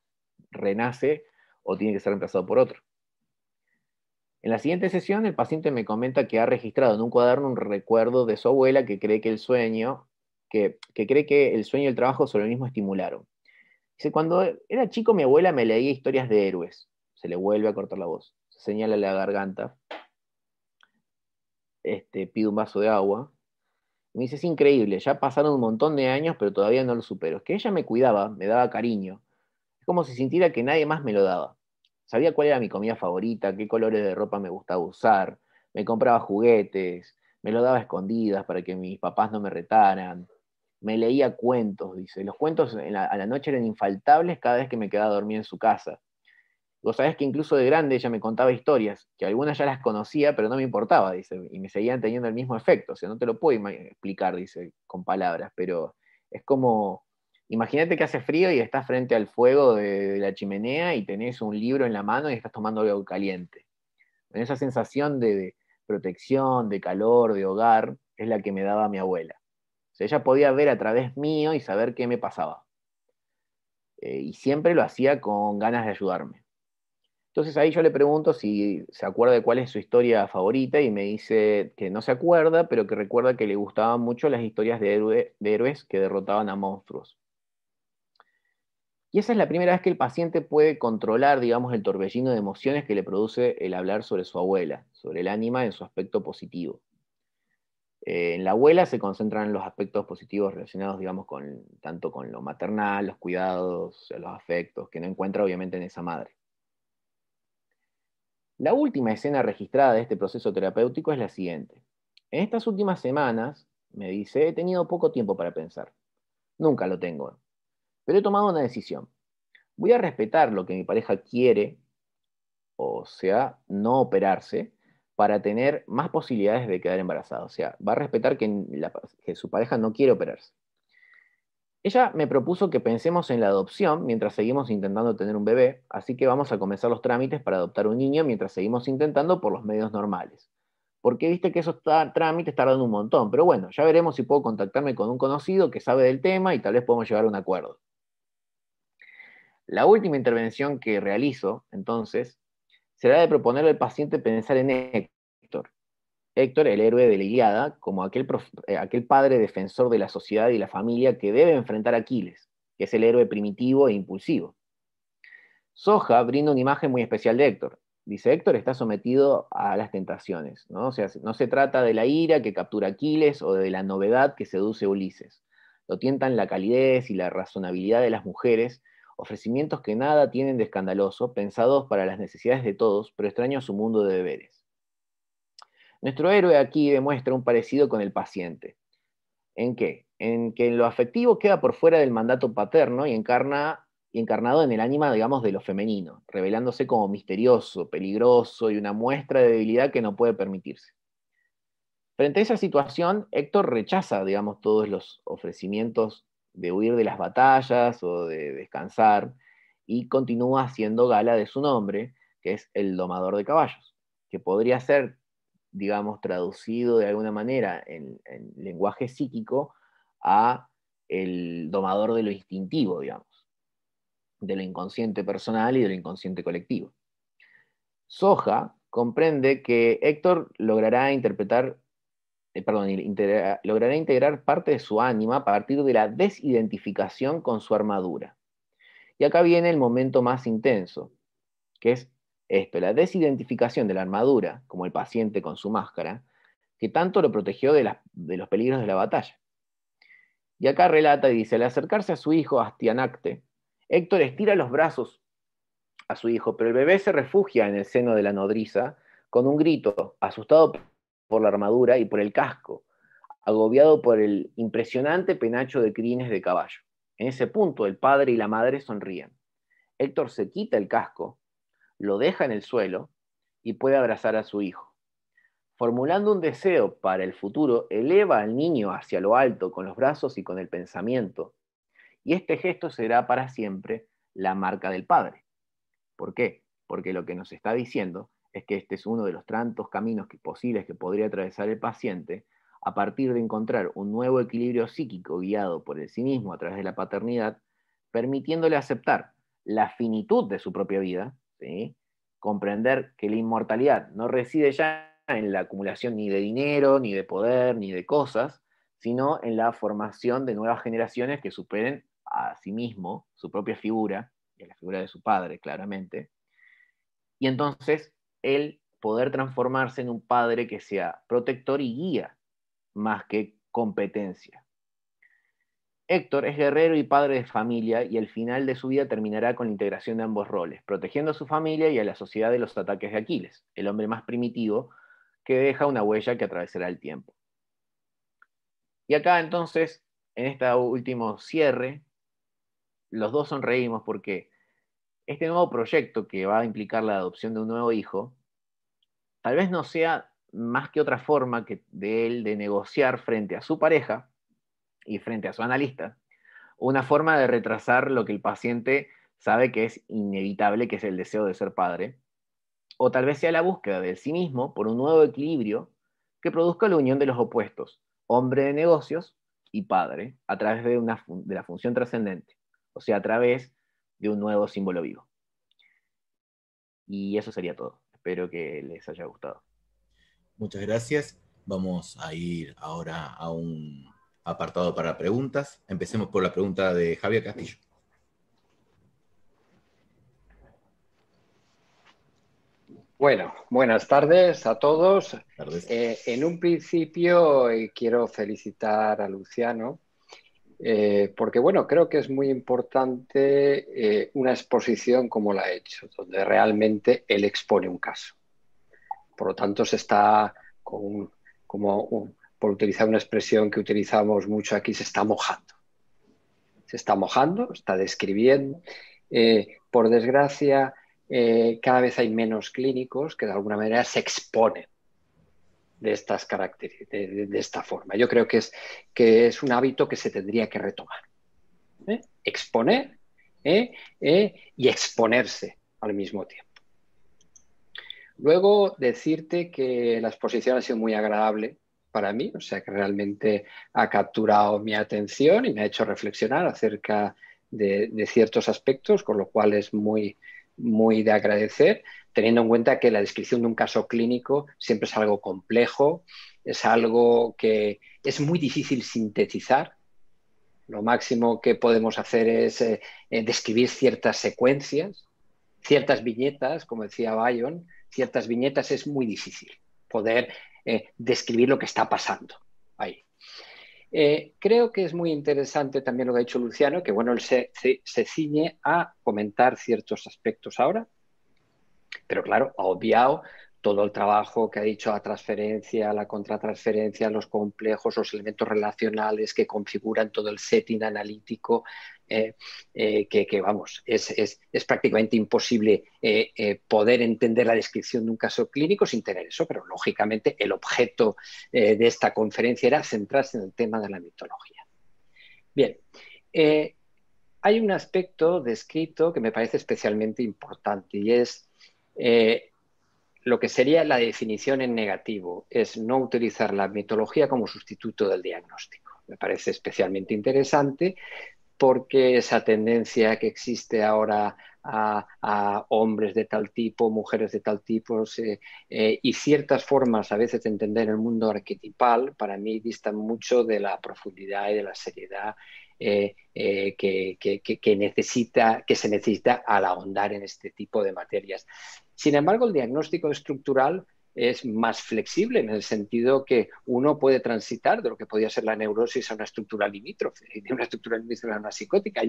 Speaker 4: renace o tiene que ser reemplazado por otro. En la siguiente sesión, el paciente me comenta que ha registrado en un cuaderno un recuerdo de su abuela que cree que el sueño que, cree que el sueño y el trabajo sobre lo mismo estimularon. Dice, cuando era chico mi abuela me leía historias de héroes. Se le vuelve a cortar la voz. Se señala la garganta. Este, pide un vaso de agua. Me dice, es increíble, ya pasaron un montón de años, pero todavía no lo supero. Es que ella me cuidaba, me daba cariño. Es como si sintiera que nadie más me lo daba. Sabía cuál era mi comida favorita, qué colores de ropa me gustaba usar, me compraba juguetes, me lo daba escondidas para que mis papás no me retaran me leía cuentos, dice. Los cuentos a la noche eran infaltables cada vez que me quedaba dormida en su casa. Vos sabés que incluso de grande ella me contaba historias, que algunas ya las conocía, pero no me importaba, dice, y me seguían teniendo el mismo efecto. O sea, no te lo puedo explicar, dice, con palabras, pero es como, imagínate que hace frío y estás frente al fuego de, la chimenea y tenés un libro en la mano y estás tomando algo caliente. esa sensación de protección, de calor, de hogar, es la que me daba mi abuela ella podía ver a través mío y saber qué me pasaba. Eh, y siempre lo hacía con ganas de ayudarme. Entonces ahí yo le pregunto si se acuerda de cuál es su historia favorita y me dice que no se acuerda, pero que recuerda que le gustaban mucho las historias de, de héroes que derrotaban a monstruos. Y esa es la primera vez que el paciente puede controlar, digamos, el torbellino de emociones que le produce el hablar sobre su abuela, sobre el ánima en su aspecto positivo. Eh, en la abuela se concentran los aspectos positivos relacionados, digamos, con, tanto con lo maternal, los cuidados, los afectos, que no encuentra obviamente en esa madre. La última escena registrada de este proceso terapéutico es la siguiente. En estas últimas semanas, me dice, he tenido poco tiempo para pensar. Nunca lo tengo. Pero he tomado una decisión. Voy a respetar lo que mi pareja quiere, o sea, no operarse, para tener más posibilidades de quedar embarazada. O sea, va a respetar que, su pareja no quiere operarse. Ella me propuso que pensemos en la adopción mientras seguimos intentando tener un bebé, así que vamos a comenzar los trámites para adoptar un niño mientras seguimos intentando por los medios normales. Porque viste que esos trámites tardan un montón, pero bueno, ya veremos si puedo contactarme con un conocido que sabe del tema y tal vez podemos llegar a un acuerdo. La última intervención que realizo, entonces, será de proponerle al paciente pensar en Héctor. Héctor, el héroe de la Iliada, como eh, aquel, padre defensor de la sociedad y la familia que debe enfrentar a Aquiles, que es el héroe primitivo e impulsivo. Soja brinda una imagen muy especial de Héctor. Dice, Héctor está sometido a las tentaciones, ¿no? sea, no se trata de la ira que captura Aquiles o de la novedad que seduce Ulises. Lo tientan la calidez y la razonabilidad de las mujeres ofrecimientos que nada tienen de escandaloso, pensados para las necesidades de todos, pero extraño a su mundo de deberes. Nuestro héroe aquí demuestra un parecido con el paciente. ¿En qué? En que lo afectivo queda por fuera del mandato paterno y encarna y encarnado en el ánima, digamos, de lo femenino, revelándose como misterioso, peligroso y una muestra de debilidad que no puede permitirse. Frente a esa situación, Héctor rechaza, digamos, todos los ofrecimientos de huir de las batallas o de descansar, y continúa haciendo gala de su nombre, que es el domador de caballos, que podría ser, digamos, traducido de alguna manera en, lenguaje psíquico a el domador de lo instintivo, digamos, de lo inconsciente personal y de lo inconsciente colectivo. Soja comprende que Héctor logrará interpretar eh, perdón, logrará integrar parte de su ánima a partir de la desidentificación con su armadura. Y acá viene el momento más intenso, que es esto, la desidentificación de la armadura, como el paciente con su máscara, que tanto lo protegió de, los peligros de la batalla. Y acá relata y dice, al acercarse a su hijo Astianacte, Héctor estira los brazos a su hijo, pero el bebé se refugia en el seno de la nodriza con un grito, asustado por la armadura y por el casco, agobiado por el impresionante penacho de crines de caballo. En ese punto el padre y la madre sonríen. Héctor se quita el casco, lo deja en el suelo y puede abrazar a su hijo. Formulando un deseo para el futuro, eleva al niño hacia lo alto con los brazos y con el pensamiento. Y este gesto será para siempre la marca del padre. ¿Por qué? Porque lo que nos está diciendo es que este es uno de los tantos caminos posibles que podría atravesar el paciente a partir de encontrar un nuevo equilibrio psíquico guiado por el sí mismo a través de la paternidad, permitiéndole aceptar la finitud de su propia vida, ¿sí? comprender que la inmortalidad no reside ya en la acumulación ni de dinero, ni de poder, ni de cosas, sino en la formación de nuevas generaciones que superen a sí mismo, su propia figura, y a la figura de su padre, claramente. Y entonces el poder transformarse en un padre que sea protector y guía más que competencia. Héctor es guerrero y padre de familia y al final de su vida terminará con la integración de ambos roles, protegiendo a su familia y a la sociedad de los ataques de Aquiles, el hombre más primitivo que deja una huella que atravesará el tiempo. Y acá entonces, en este último cierre, los dos sonreímos porque este nuevo proyecto que va a implicar la adopción de un nuevo hijo, tal vez no sea más que otra forma que de él de negociar frente a su pareja y frente a su analista, una forma de retrasar lo que el paciente sabe que es inevitable, que es el deseo de ser padre, o tal vez sea la búsqueda de sí mismo por un nuevo equilibrio que produzca la unión de los opuestos, hombre de negocios y padre, a través de, una de la función trascendente, o sea, a través de un nuevo símbolo vivo.
Speaker 2: Y eso sería todo.
Speaker 4: Espero que les haya gustado.
Speaker 2: Muchas gracias. Vamos a ir ahora a un apartado para preguntas. Empecemos
Speaker 1: por la pregunta de Javier Castillo. Bueno, buenas tardes a todos. Eh, en un principio eh, quiero felicitar a Luciano eh, porque bueno, creo que es muy importante eh, una exposición como la he hecho, donde realmente él expone un caso. Por lo tanto, se está, como por utilizar una expresión que utilizamos mucho aquí, se está mojando. Se está mojando, está describiendo. Eh, por desgracia, cada vez hay menos clínicos que de alguna manera se exponen de estas características, de, esta forma. Yo creo que es, que es un hábito que se tendría que retomar. ¿Eh? Exponer ¿eh? ¿Eh? y exponerse al mismo tiempo. Luego decirte que la exposición ha sido muy agradable para mí, o sea que realmente ha capturado mi atención y me ha hecho reflexionar acerca de ciertos aspectos, con lo cual es muy, muy de agradecer, teniendo en cuenta que la descripción de un caso clínico siempre es algo complejo, es algo que es muy difícil sintetizar. Lo máximo que podemos hacer es eh, eh, describir ciertas secuencias, ciertas viñetas, como decía Bayon, ciertas viñetas es muy difícil poder eh, describir lo que está pasando ahí. Eh, creo que es muy interesante también lo que ha dicho Luciano, que bueno, él se, se, ciñe a comentar ciertos aspectos ahora, pero claro, ha obviado todo el trabajo que ha dicho a transferencia, la contratransferencia, los complejos, los elementos relacionales que configuran todo el setting analítico, eh, eh, que, vamos, es, prácticamente imposible eh, poder entender la descripción de un caso clínico sin tener eso, pero lógicamente el objeto de esta conferencia era centrarse en el tema de la mitología. Bien, hay un aspecto descrito que me parece especialmente importante y es lo que sería la definición en negativo, es no utilizar la mitología como sustituto del diagnóstico. Me parece especialmente interesante porque esa tendencia que existe ahora a, hombres de tal tipo, mujeres de tal tipo, eh, y ciertas formas a veces de entender el mundo arquetipal, para mí distan mucho de la profundidad y de la seriedad eh, eh, que se necesita al ahondar en este tipo de materias. Sin embargo, el diagnóstico estructural es más flexible en el sentido que uno puede transitar de lo que podía ser la neurosis a una estructura limítrofe, y de una estructura limítrofe a una psicótica.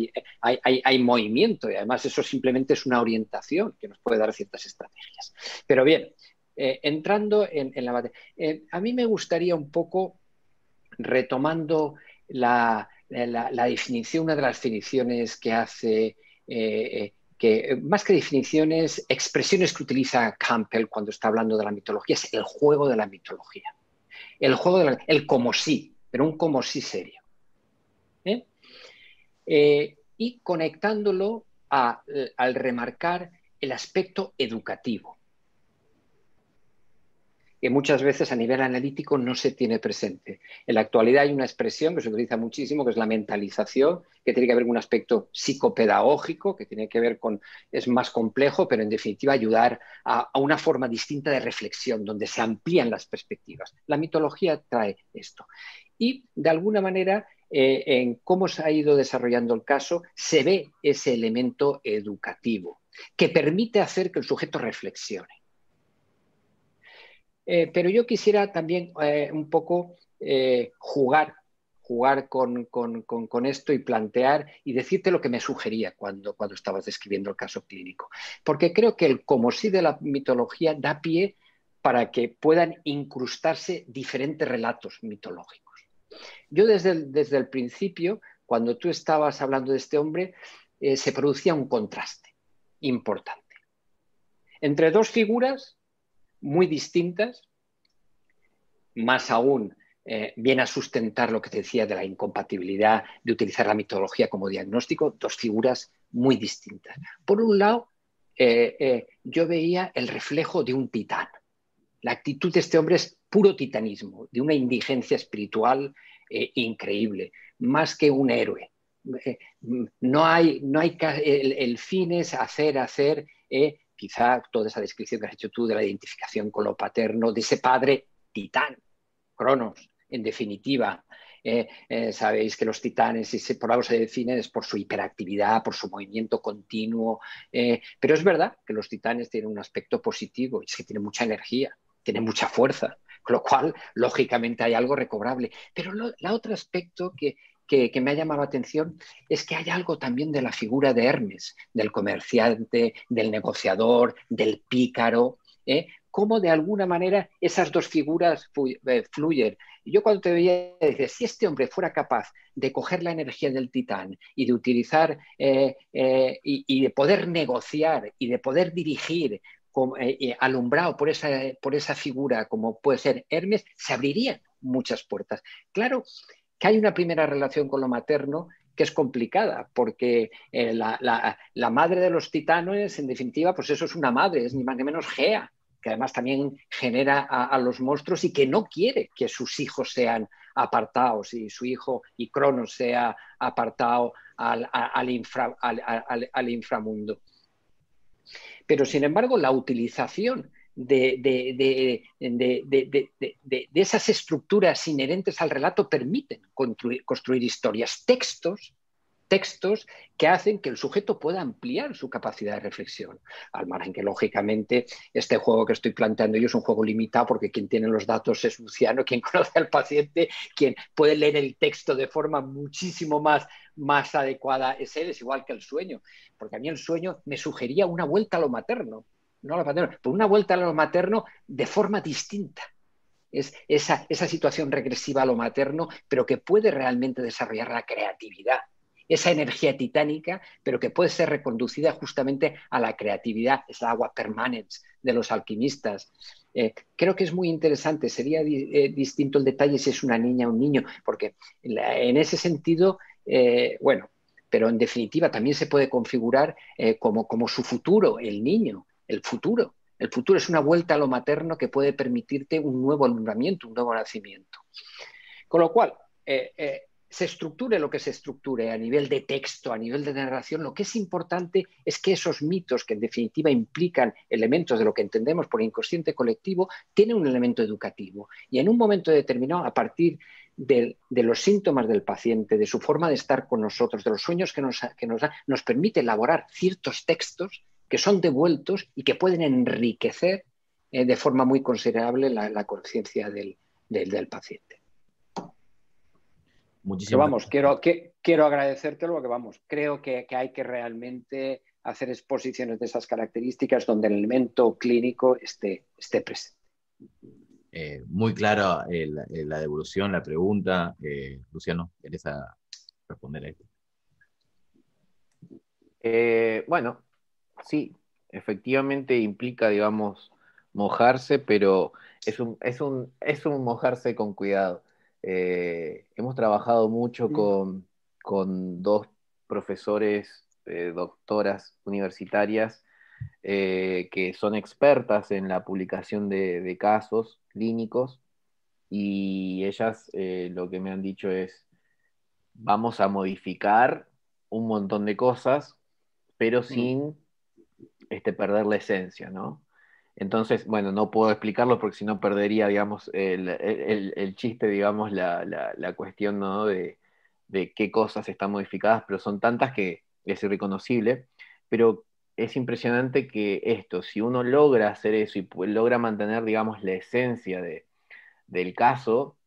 Speaker 1: Hay, hay, movimiento y además eso simplemente es una orientación que nos puede dar ciertas estrategias. Pero bien, eh, entrando en, la materia, eh, a mí me gustaría un poco, retomando la, definición, una de las definiciones que hace eh, eh, más que definiciones, expresiones que utiliza Campbell cuando está hablando de la mitología, es el juego de la mitología. El juego el como sí, pero un como sí serio. ¿Eh? Eh, y conectándolo al remarcar el aspecto educativo que muchas veces a nivel analítico no se tiene presente. En la actualidad hay una expresión que se utiliza muchísimo, que es la mentalización, que tiene que ver con un aspecto psicopedagógico, que tiene que ver con, es más complejo, pero en definitiva ayudar a, una forma distinta de reflexión, donde se amplían las perspectivas. La mitología trae esto. Y de alguna manera eh, en cómo se ha ido desarrollando el caso, se ve ese elemento educativo que permite hacer que el sujeto reflexione. Eh, pero yo quisiera también eh, un poco eh, jugar, jugar con, esto y plantear y decirte lo que me sugería cuando, cuando estabas describiendo el caso clínico. Porque creo que el como sí de la mitología da pie para que puedan incrustarse diferentes relatos mitológicos. Yo desde desde el principio, cuando tú estabas hablando de este hombre, se producía un contraste importante entre dos figuras muy distintas, más aún eh, viene a sustentar lo que te decía de la incompatibilidad de utilizar la mitología como diagnóstico, dos figuras muy distintas. Por un lado, eh, eh, yo veía el reflejo de un titán. La actitud de este hombre es puro titanismo, de una indigencia espiritual increíble, más que un héroe. Mm, no hay, no hay el, el, fin es hacer, hacer, quizá toda esa descripción que has hecho tú de la identificación con lo paterno, de ese padre titán, Cronos, en definitiva. Eh, eh, sabéis que los titanes, por algo se definen, es por su hiperactividad, por su movimiento continuo. Eh, pero es verdad que los titanes tienen un aspecto positivo, es que tienen mucha energía, tienen mucha fuerza, con lo cual, lógicamente, hay algo recobrable. Pero el otro aspecto que, que, me ha llamado la atención es que hay algo también de la figura de Hermes, del comerciante, del negociador, del pícaro, como ¿eh? cómo de alguna manera esas dos figuras eh, fluyen. Yo cuando te veía, si este hombre fuera capaz de coger la energía del titán y de utilizar eh, y, de poder negociar y de poder dirigir alumbrado por esa, por esa figura como puede ser Hermes, se abrirían muchas puertas. Claro, que hay una primera relación con lo materno que es complicada, porque eh, la, madre de los titanes, en definitiva, pues eso es una madre, es ni más ni menos Gea, que además también genera a, los monstruos y que no quiere que sus hijos sean apartados y su hijo y Cronos sea apartado al inframundo. Pero sin embargo, la utilización de, de, esas estructuras inherentes al relato permiten construir, construir historias, textos textos que hacen que el sujeto pueda ampliar su capacidad de reflexión. Al margen que, lógicamente, este juego que estoy planteando yo es un juego limitado porque quien tiene los datos es Luciano, quien conoce al paciente, quien puede leer el texto de forma muchísimo más, más adecuada es él, es igual que el sueño. Porque a mí el sueño me sugería una vuelta a lo materno no por una vuelta a lo materno de forma distinta. Es esa, situación regresiva a lo materno, pero que puede realmente desarrollar la creatividad, esa energía titánica, pero que puede ser reconducida justamente a la creatividad, es la agua permanente de los alquimistas. Eh, creo que es muy interesante, sería eh, distinto el detalle si es una niña o un niño, porque en, ese sentido, eh, bueno, pero en definitiva también se puede configurar como su futuro, el niño, el futuro. El futuro es una vuelta a lo materno que puede permitirte un nuevo alumbramiento, un nuevo nacimiento. Con lo cual, eh, eh, se estructure lo que se estructure a nivel de texto, a nivel de narración, lo que es importante es que esos mitos, que en definitiva implican elementos de lo que entendemos por inconsciente colectivo, tienen un elemento educativo. Y en un momento determinado, a partir de, los síntomas del paciente, de su forma de estar con nosotros, de los sueños que que nos da, nos permite elaborar ciertos textos que son devueltos y que pueden enriquecer eh, de forma muy considerable la, conciencia del, paciente. Muchísimas Pero vamos, quiero, que, quiero agradecértelo que vamos, creo que, hay que realmente hacer exposiciones de esas características donde el elemento clínico esté, esté presente. Eh,
Speaker 2: muy clara eh, la, devolución, la pregunta. Luciano, ¿quieres responder
Speaker 4: a bueno, sí, efectivamente implica, digamos, mojarse, pero es un, mojarse con cuidado. Eh, hemos trabajado mucho con, dos profesores, eh, doctoras universitarias, eh, que son expertas en la publicación de, de casos clínicos, y ellas lo que me han dicho es, vamos a modificar un montón de cosas, pero sin este, perder la esencia, ¿no? Entonces, bueno, no puedo explicarlo porque si no perdería, digamos, el, chiste, digamos, la, cuestión ¿no? de, qué cosas están modificadas, pero son tantas que es irreconocible. Pero es impresionante que esto, si uno logra hacer eso y logra mantener, digamos, la esencia de, del caso,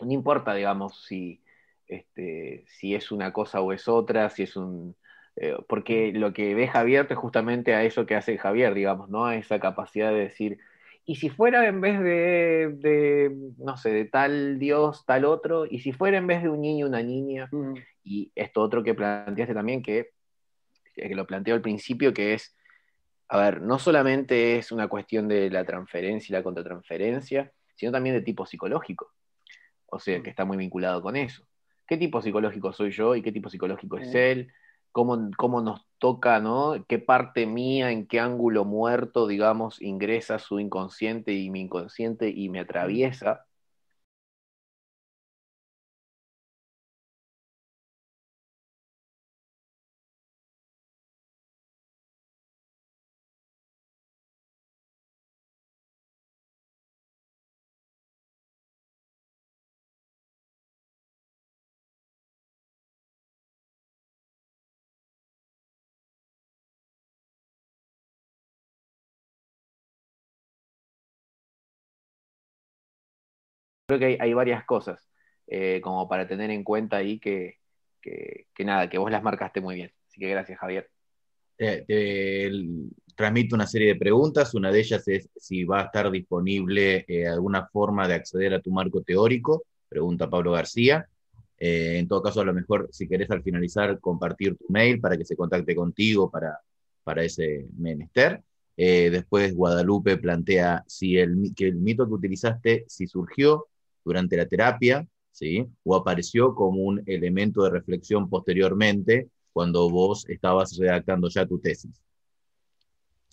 Speaker 4: no importa, digamos, si, este, si es una cosa o es otra, si es un, eh, porque lo que ve Javier es justamente a eso que hace Javier, digamos, ¿no? A esa capacidad de decir, y si fuera en vez de, no sé, de tal Dios, tal otro, y si fuera en vez de un niño, una niña, y esto otro que planteaste también, que, que lo planteo al principio, que es, a ver, no solamente es una cuestión de la transferencia y la contratransferencia, sino también de tipo psicológico. O sea, que está muy vinculado con eso. ¿Qué tipo psicológico soy yo y qué tipo psicológico es él? cómo, cómo nos toca, ¿no? ¿Qué parte mía, en qué ángulo muerto, digamos, ingresa su inconsciente y mi inconsciente y me atraviesa? creo que hay, varias cosas eh, como para tener en cuenta ahí que, nada,
Speaker 2: que vos las marcaste muy bien. Así que gracias, Javier. Eh, te transmito una serie de preguntas. Una de ellas es si va a estar disponible eh, alguna forma de acceder a tu marco teórico. Pregunta Pablo García. en todo caso, a lo mejor, si querés al finalizar, compartir tu mail para que se contacte contigo para, para ese menester. después Guadalupe plantea si el, que el mito que utilizaste, si surgió, durante la terapia, ¿sí? o apareció como un elemento de reflexión posteriormente cuando vos estabas redactando ya tu tesis.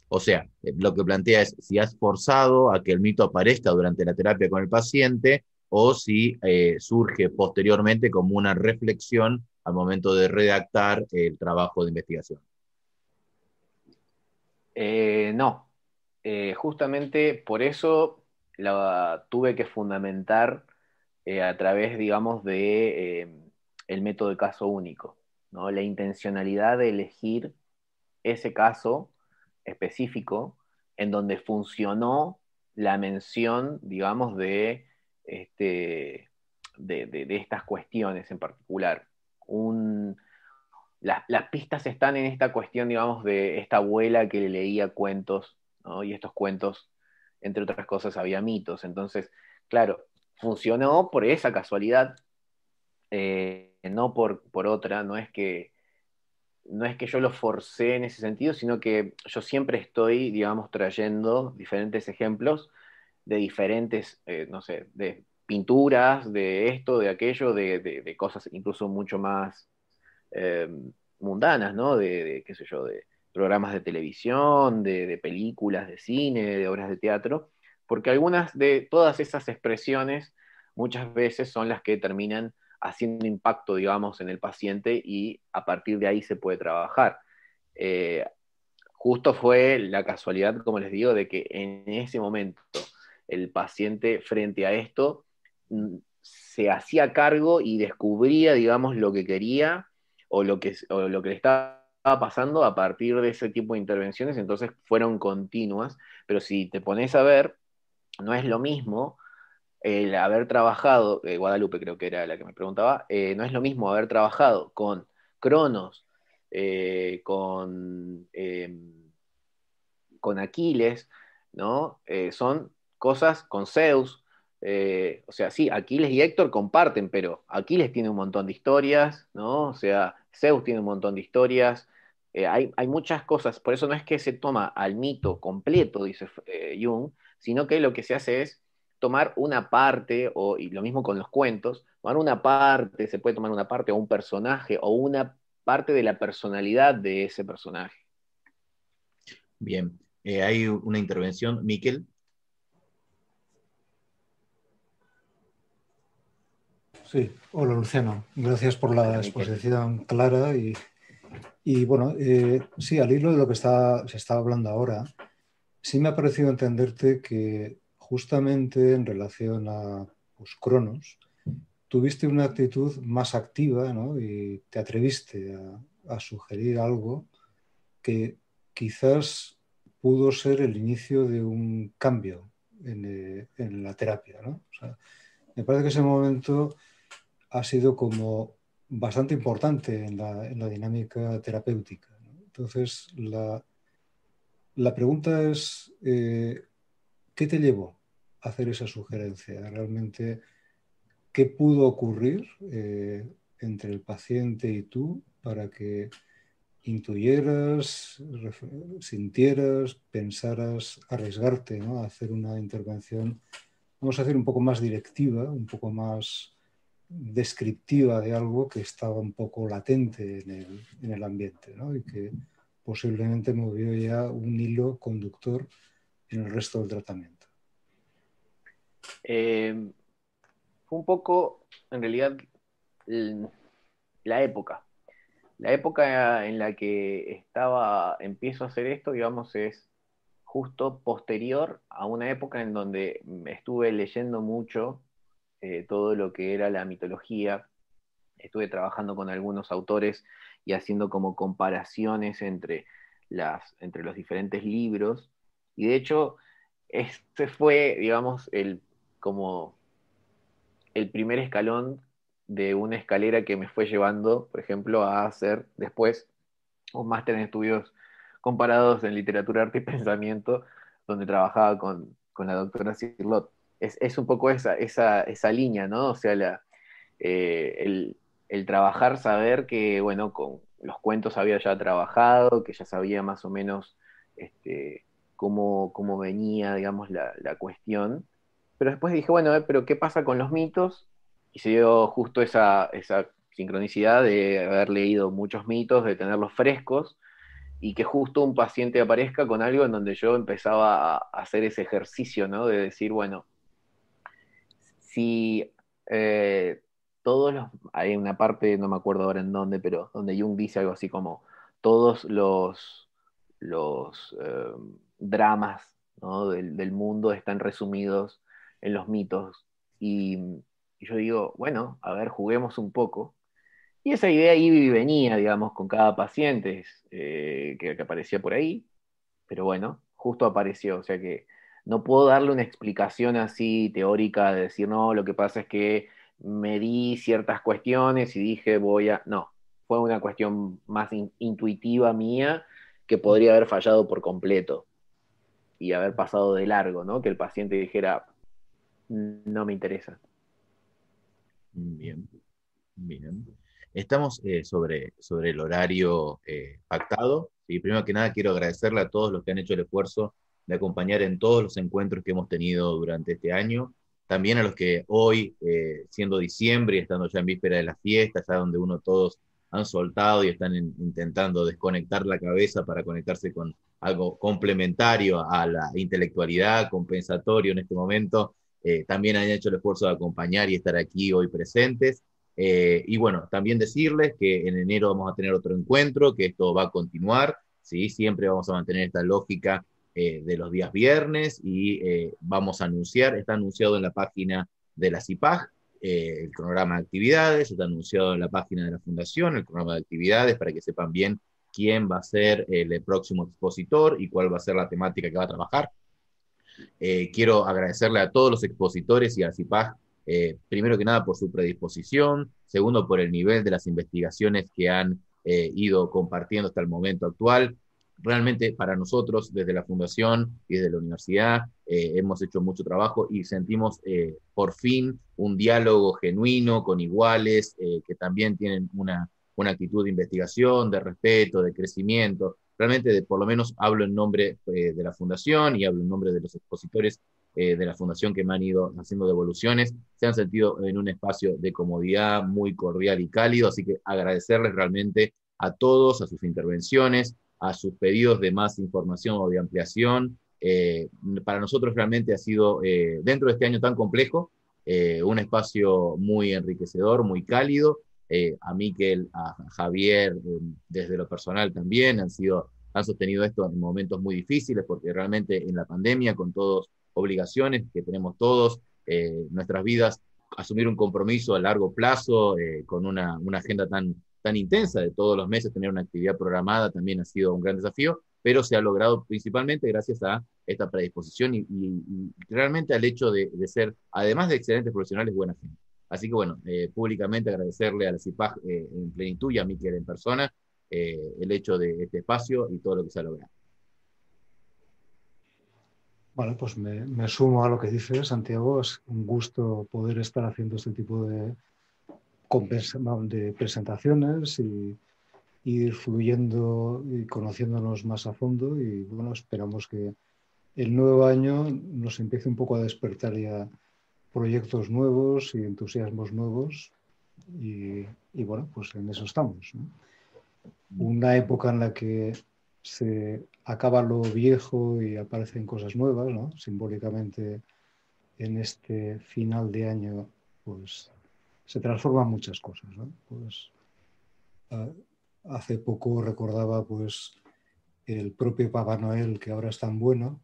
Speaker 2: O sea, lo que plantea es si has forzado a que el mito aparezca durante la terapia con el paciente o si eh, surge posteriormente como una reflexión al momento de redactar el trabajo de investigación.
Speaker 4: Eh, no, eh, justamente por eso la tuve que fundamentar eh, a través, digamos, de eh, el método de caso único, ¿no? La intencionalidad de elegir ese caso específico en donde funcionó la mención, digamos, de, este, de, estas cuestiones en particular. Un, las, pistas están en esta cuestión, digamos, de esta abuela que leía cuentos, y estos cuentos entre otras cosas había mitos. Entonces, claro, funcionó por esa casualidad, eh, no por, por otra, no es que no es que yo lo forcé en ese sentido, sino que yo siempre estoy, digamos, trayendo diferentes ejemplos de diferentes, eh, no sé, de pinturas, de esto, de aquello, de, de, cosas incluso mucho más eh, mundanas, ¿no? De, de, qué sé yo, de, programas de televisión, de, películas, de cine, de obras de teatro, porque algunas de todas esas expresiones muchas veces son las que terminan haciendo impacto, digamos, en el paciente y a partir de ahí se puede trabajar. Eh, justo fue la casualidad, como les digo, de que en ese momento el paciente frente a esto mm, se hacía cargo y descubría, digamos, lo que quería o lo que, o lo que le estaba pasando a partir de ese tipo de intervenciones, entonces fueron continuas, pero si te pones a ver, no es lo mismo el haber trabajado, eh, Guadalupe creo que era la que me preguntaba, eh, no es lo mismo haber trabajado con Cronos, eh, con, em, con Aquiles, ¿no? son cosas con Zeus, o sea, sí, Aquiles y Héctor comparten, pero Aquiles tiene un montón de historias, ¿no? O sea, Zeus tiene un montón de historias, eh, hay, muchas cosas, por eso no es que se toma al mito completo, dice eh, Jung, sino que lo que se hace es tomar una parte, o, y lo mismo con los cuentos, tomar una parte, se puede tomar una parte o un personaje o una parte de la personalidad de ese personaje.
Speaker 2: Bien, eh, hay una intervención, Miquel.
Speaker 3: Sí, hola Luciano, gracias por la exposición clara y y bueno, eh, sí, al hilo de lo que está, se estaba hablando ahora, sí me ha parecido entenderte que justamente en relación a los pues, Cronos, tuviste una actitud más activa y te atreviste a, sugerir algo que quizás pudo ser el inicio de un cambio en, eh, la terapia. me parece que ese momento ha sido como bastante importante en la, dinámica terapéutica. Entonces, la, la, pregunta es, eh, ¿qué te llevó a hacer esa sugerencia? ¿Realmente qué pudo ocurrir eh, entre el paciente y tú para que intuyeras, sintieras, pensaras, arriesgarte a hacer una intervención, vamos a hacer un poco más directiva, un poco más descriptiva de algo que estaba un poco latente en el, ambiente ¿no? y que posiblemente movió ya un hilo conductor en el resto del tratamiento.
Speaker 4: Eh, fue un poco, en realidad, la época. La época en la que estaba, empiezo a hacer esto, digamos, es justo posterior a una época en donde estuve leyendo mucho eh, todo lo que era la mitología. Estuve trabajando con algunos autores y haciendo como comparaciones entre, las, entre los diferentes libros. Y de hecho, este fue, digamos, el, como el primer escalón de una escalera que me fue llevando, por ejemplo, a hacer después un máster en estudios comparados en literatura, arte y pensamiento, donde trabajaba con, con la doctora Cirlot es, un poco esa, esa, línea, ¿no? O sea, la, eh, el, trabajar, saber que, bueno, con los cuentos había ya trabajado, que ya sabía más o menos este, cómo, cómo, venía, digamos, la, cuestión. Pero después dije, bueno, eh, pero ¿qué pasa con los mitos? Y se dio justo esa, esa sincronicidad de haber leído muchos mitos, de tenerlos frescos, y que justo un paciente aparezca con algo en donde yo empezaba a hacer ese ejercicio, ¿no? De decir, bueno, si eh, todos los, hay una parte, no me acuerdo ahora en dónde, pero donde Jung dice algo así como todos los, los em, dramas del, mundo están resumidos en los mitos. Y, yo digo, bueno, a ver, juguemos un poco. Y esa idea ahí y venía, digamos, con cada paciente eh, que, que aparecía por ahí, pero bueno, justo apareció, o sea que no puedo darle una explicación así teórica de decir, no, lo que pasa es que me di ciertas cuestiones y dije, voy a... No, fue una cuestión más intuitiva mía que podría haber fallado por completo y haber pasado de largo, ¿no? Que el paciente dijera, no me interesa.
Speaker 2: Bien, bien. Estamos eh, sobre, sobre el horario eh, pactado. Y primero que nada quiero agradecerle a todos los que han hecho el esfuerzo de acompañar en todos los encuentros que hemos tenido durante este año, también a los que hoy, eh, siendo diciembre y estando ya en víspera de las fiestas, ya donde uno todos han soltado y están intentando desconectar la cabeza para conectarse con algo complementario a la intelectualidad, compensatorio en este momento, eh, también han hecho el esfuerzo de acompañar y estar aquí hoy presentes. Eh, y bueno, también decirles que en enero vamos a tener otro encuentro, que esto va a continuar, ¿sí? siempre vamos a mantener esta lógica eh, de los días viernes y eh, vamos a anunciar, está anunciado en la página de la CIPAG eh, el programa de actividades, está anunciado en la página de la Fundación el programa de actividades para que sepan bien quién va a ser el próximo expositor y cuál va a ser la temática que va a trabajar. quiero agradecerle a todos los expositores y a CIPAG, primero que nada por su predisposición, segundo por el nivel de las investigaciones que han ido compartiendo hasta el momento actual, realmente para nosotros desde la fundación y desde la universidad eh, hemos hecho mucho trabajo y sentimos eh, por fin un diálogo genuino con iguales eh, que también tienen una, actitud de investigación, de respeto, de crecimiento. Realmente, por lo menos hablo en nombre de la fundación y hablo en nombre de los expositores de la fundación que me han ido haciendo devoluciones, se han sentido en un espacio de comodidad muy cordial y cálido, así que agradecerles realmente a todos, a sus intervenciones, a sus pedidos de más información o de ampliación. Eh, para nosotros realmente ha sido, eh, dentro de este año tan complejo, eh, un espacio muy enriquecedor, muy cálido. a Miquel, a Javier, desde lo personal también, han, sido, han sostenido esto en momentos muy difíciles, porque realmente en la pandemia, con todas obligaciones que tenemos todos, nuestras vidas, asumir un compromiso a largo plazo, con una, una agenda tan tan intensa de todos los meses tener una actividad programada también ha sido un gran desafío, pero se ha logrado principalmente gracias a esta predisposición y, realmente al hecho de, ser, además de excelentes profesionales, buena gente. Así que bueno, eh, públicamente agradecerle a la CIPAG eh, en plenitud y a Miquel en persona eh, el hecho de este espacio y todo lo que se ha logrado.
Speaker 3: Bueno, pues me, me sumo a lo que dice Santiago. Es un gusto poder estar haciendo este tipo de, de presentaciones y, y ir fluyendo y conociéndonos más a fondo y bueno, esperamos que el nuevo año nos empiece un poco a despertar ya proyectos nuevos y entusiasmos nuevos y, y bueno, pues en eso estamos. Una época en la que se acaba lo viejo y aparecen cosas nuevas, ¿no? Simbólicamente en este final de año, pues se transforman muchas cosas. Pues, hace poco recordaba pues, el propio Papá Noel, que ahora es tan bueno,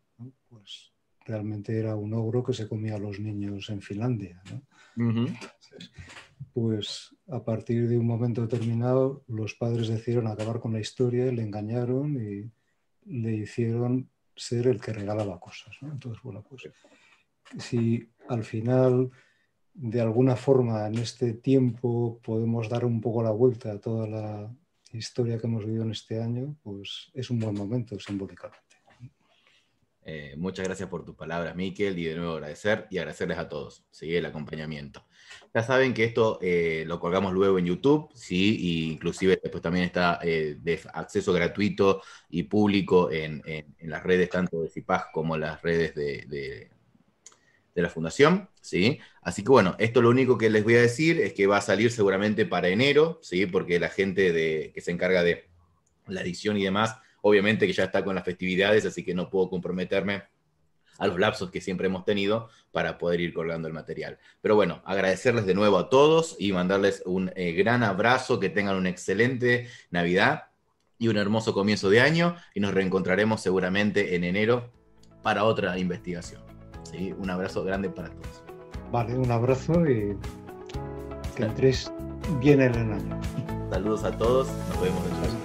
Speaker 3: pues realmente era un ogro que se comía a los niños en Finlandia. pues a partir de un momento determinado, los padres decidieron acabar con la historia, le engañaron y le hicieron ser el que regalaba cosas. Entonces, bueno, pues si al final de alguna forma en este tiempo podemos dar un poco la vuelta a toda la historia que hemos vivido en este año, pues es un buen momento simbólicamente.
Speaker 2: Eh, muchas gracias por tus palabras, Miquel, y de nuevo agradecer y agradecerles a todos. Sigue el acompañamiento. Ya saben que esto eh, lo colgamos luego en YouTube, sí, y inclusive después también está eh, de acceso gratuito y público en, las redes tanto de CIPAG como las redes de de la fundación, ¿sí? Así que bueno, esto lo único que les voy a decir es que va a salir seguramente para enero, ¿sí? Porque la gente que se encarga de la edición y demás, obviamente que ya está con las festividades, así que no puedo comprometerme a los lapsos que siempre hemos tenido para poder ir colgando el material. Pero bueno, agradecerles de nuevo a todos y mandarles un eh, gran abrazo, que tengan una excelente Navidad y un hermoso comienzo de año y nos reencontraremos seguramente en enero para otra investigación. Un abrazo grande para todos.
Speaker 3: Vale, un abrazo y que entréis bien en el año.
Speaker 2: Saludos a todos, nos vemos en el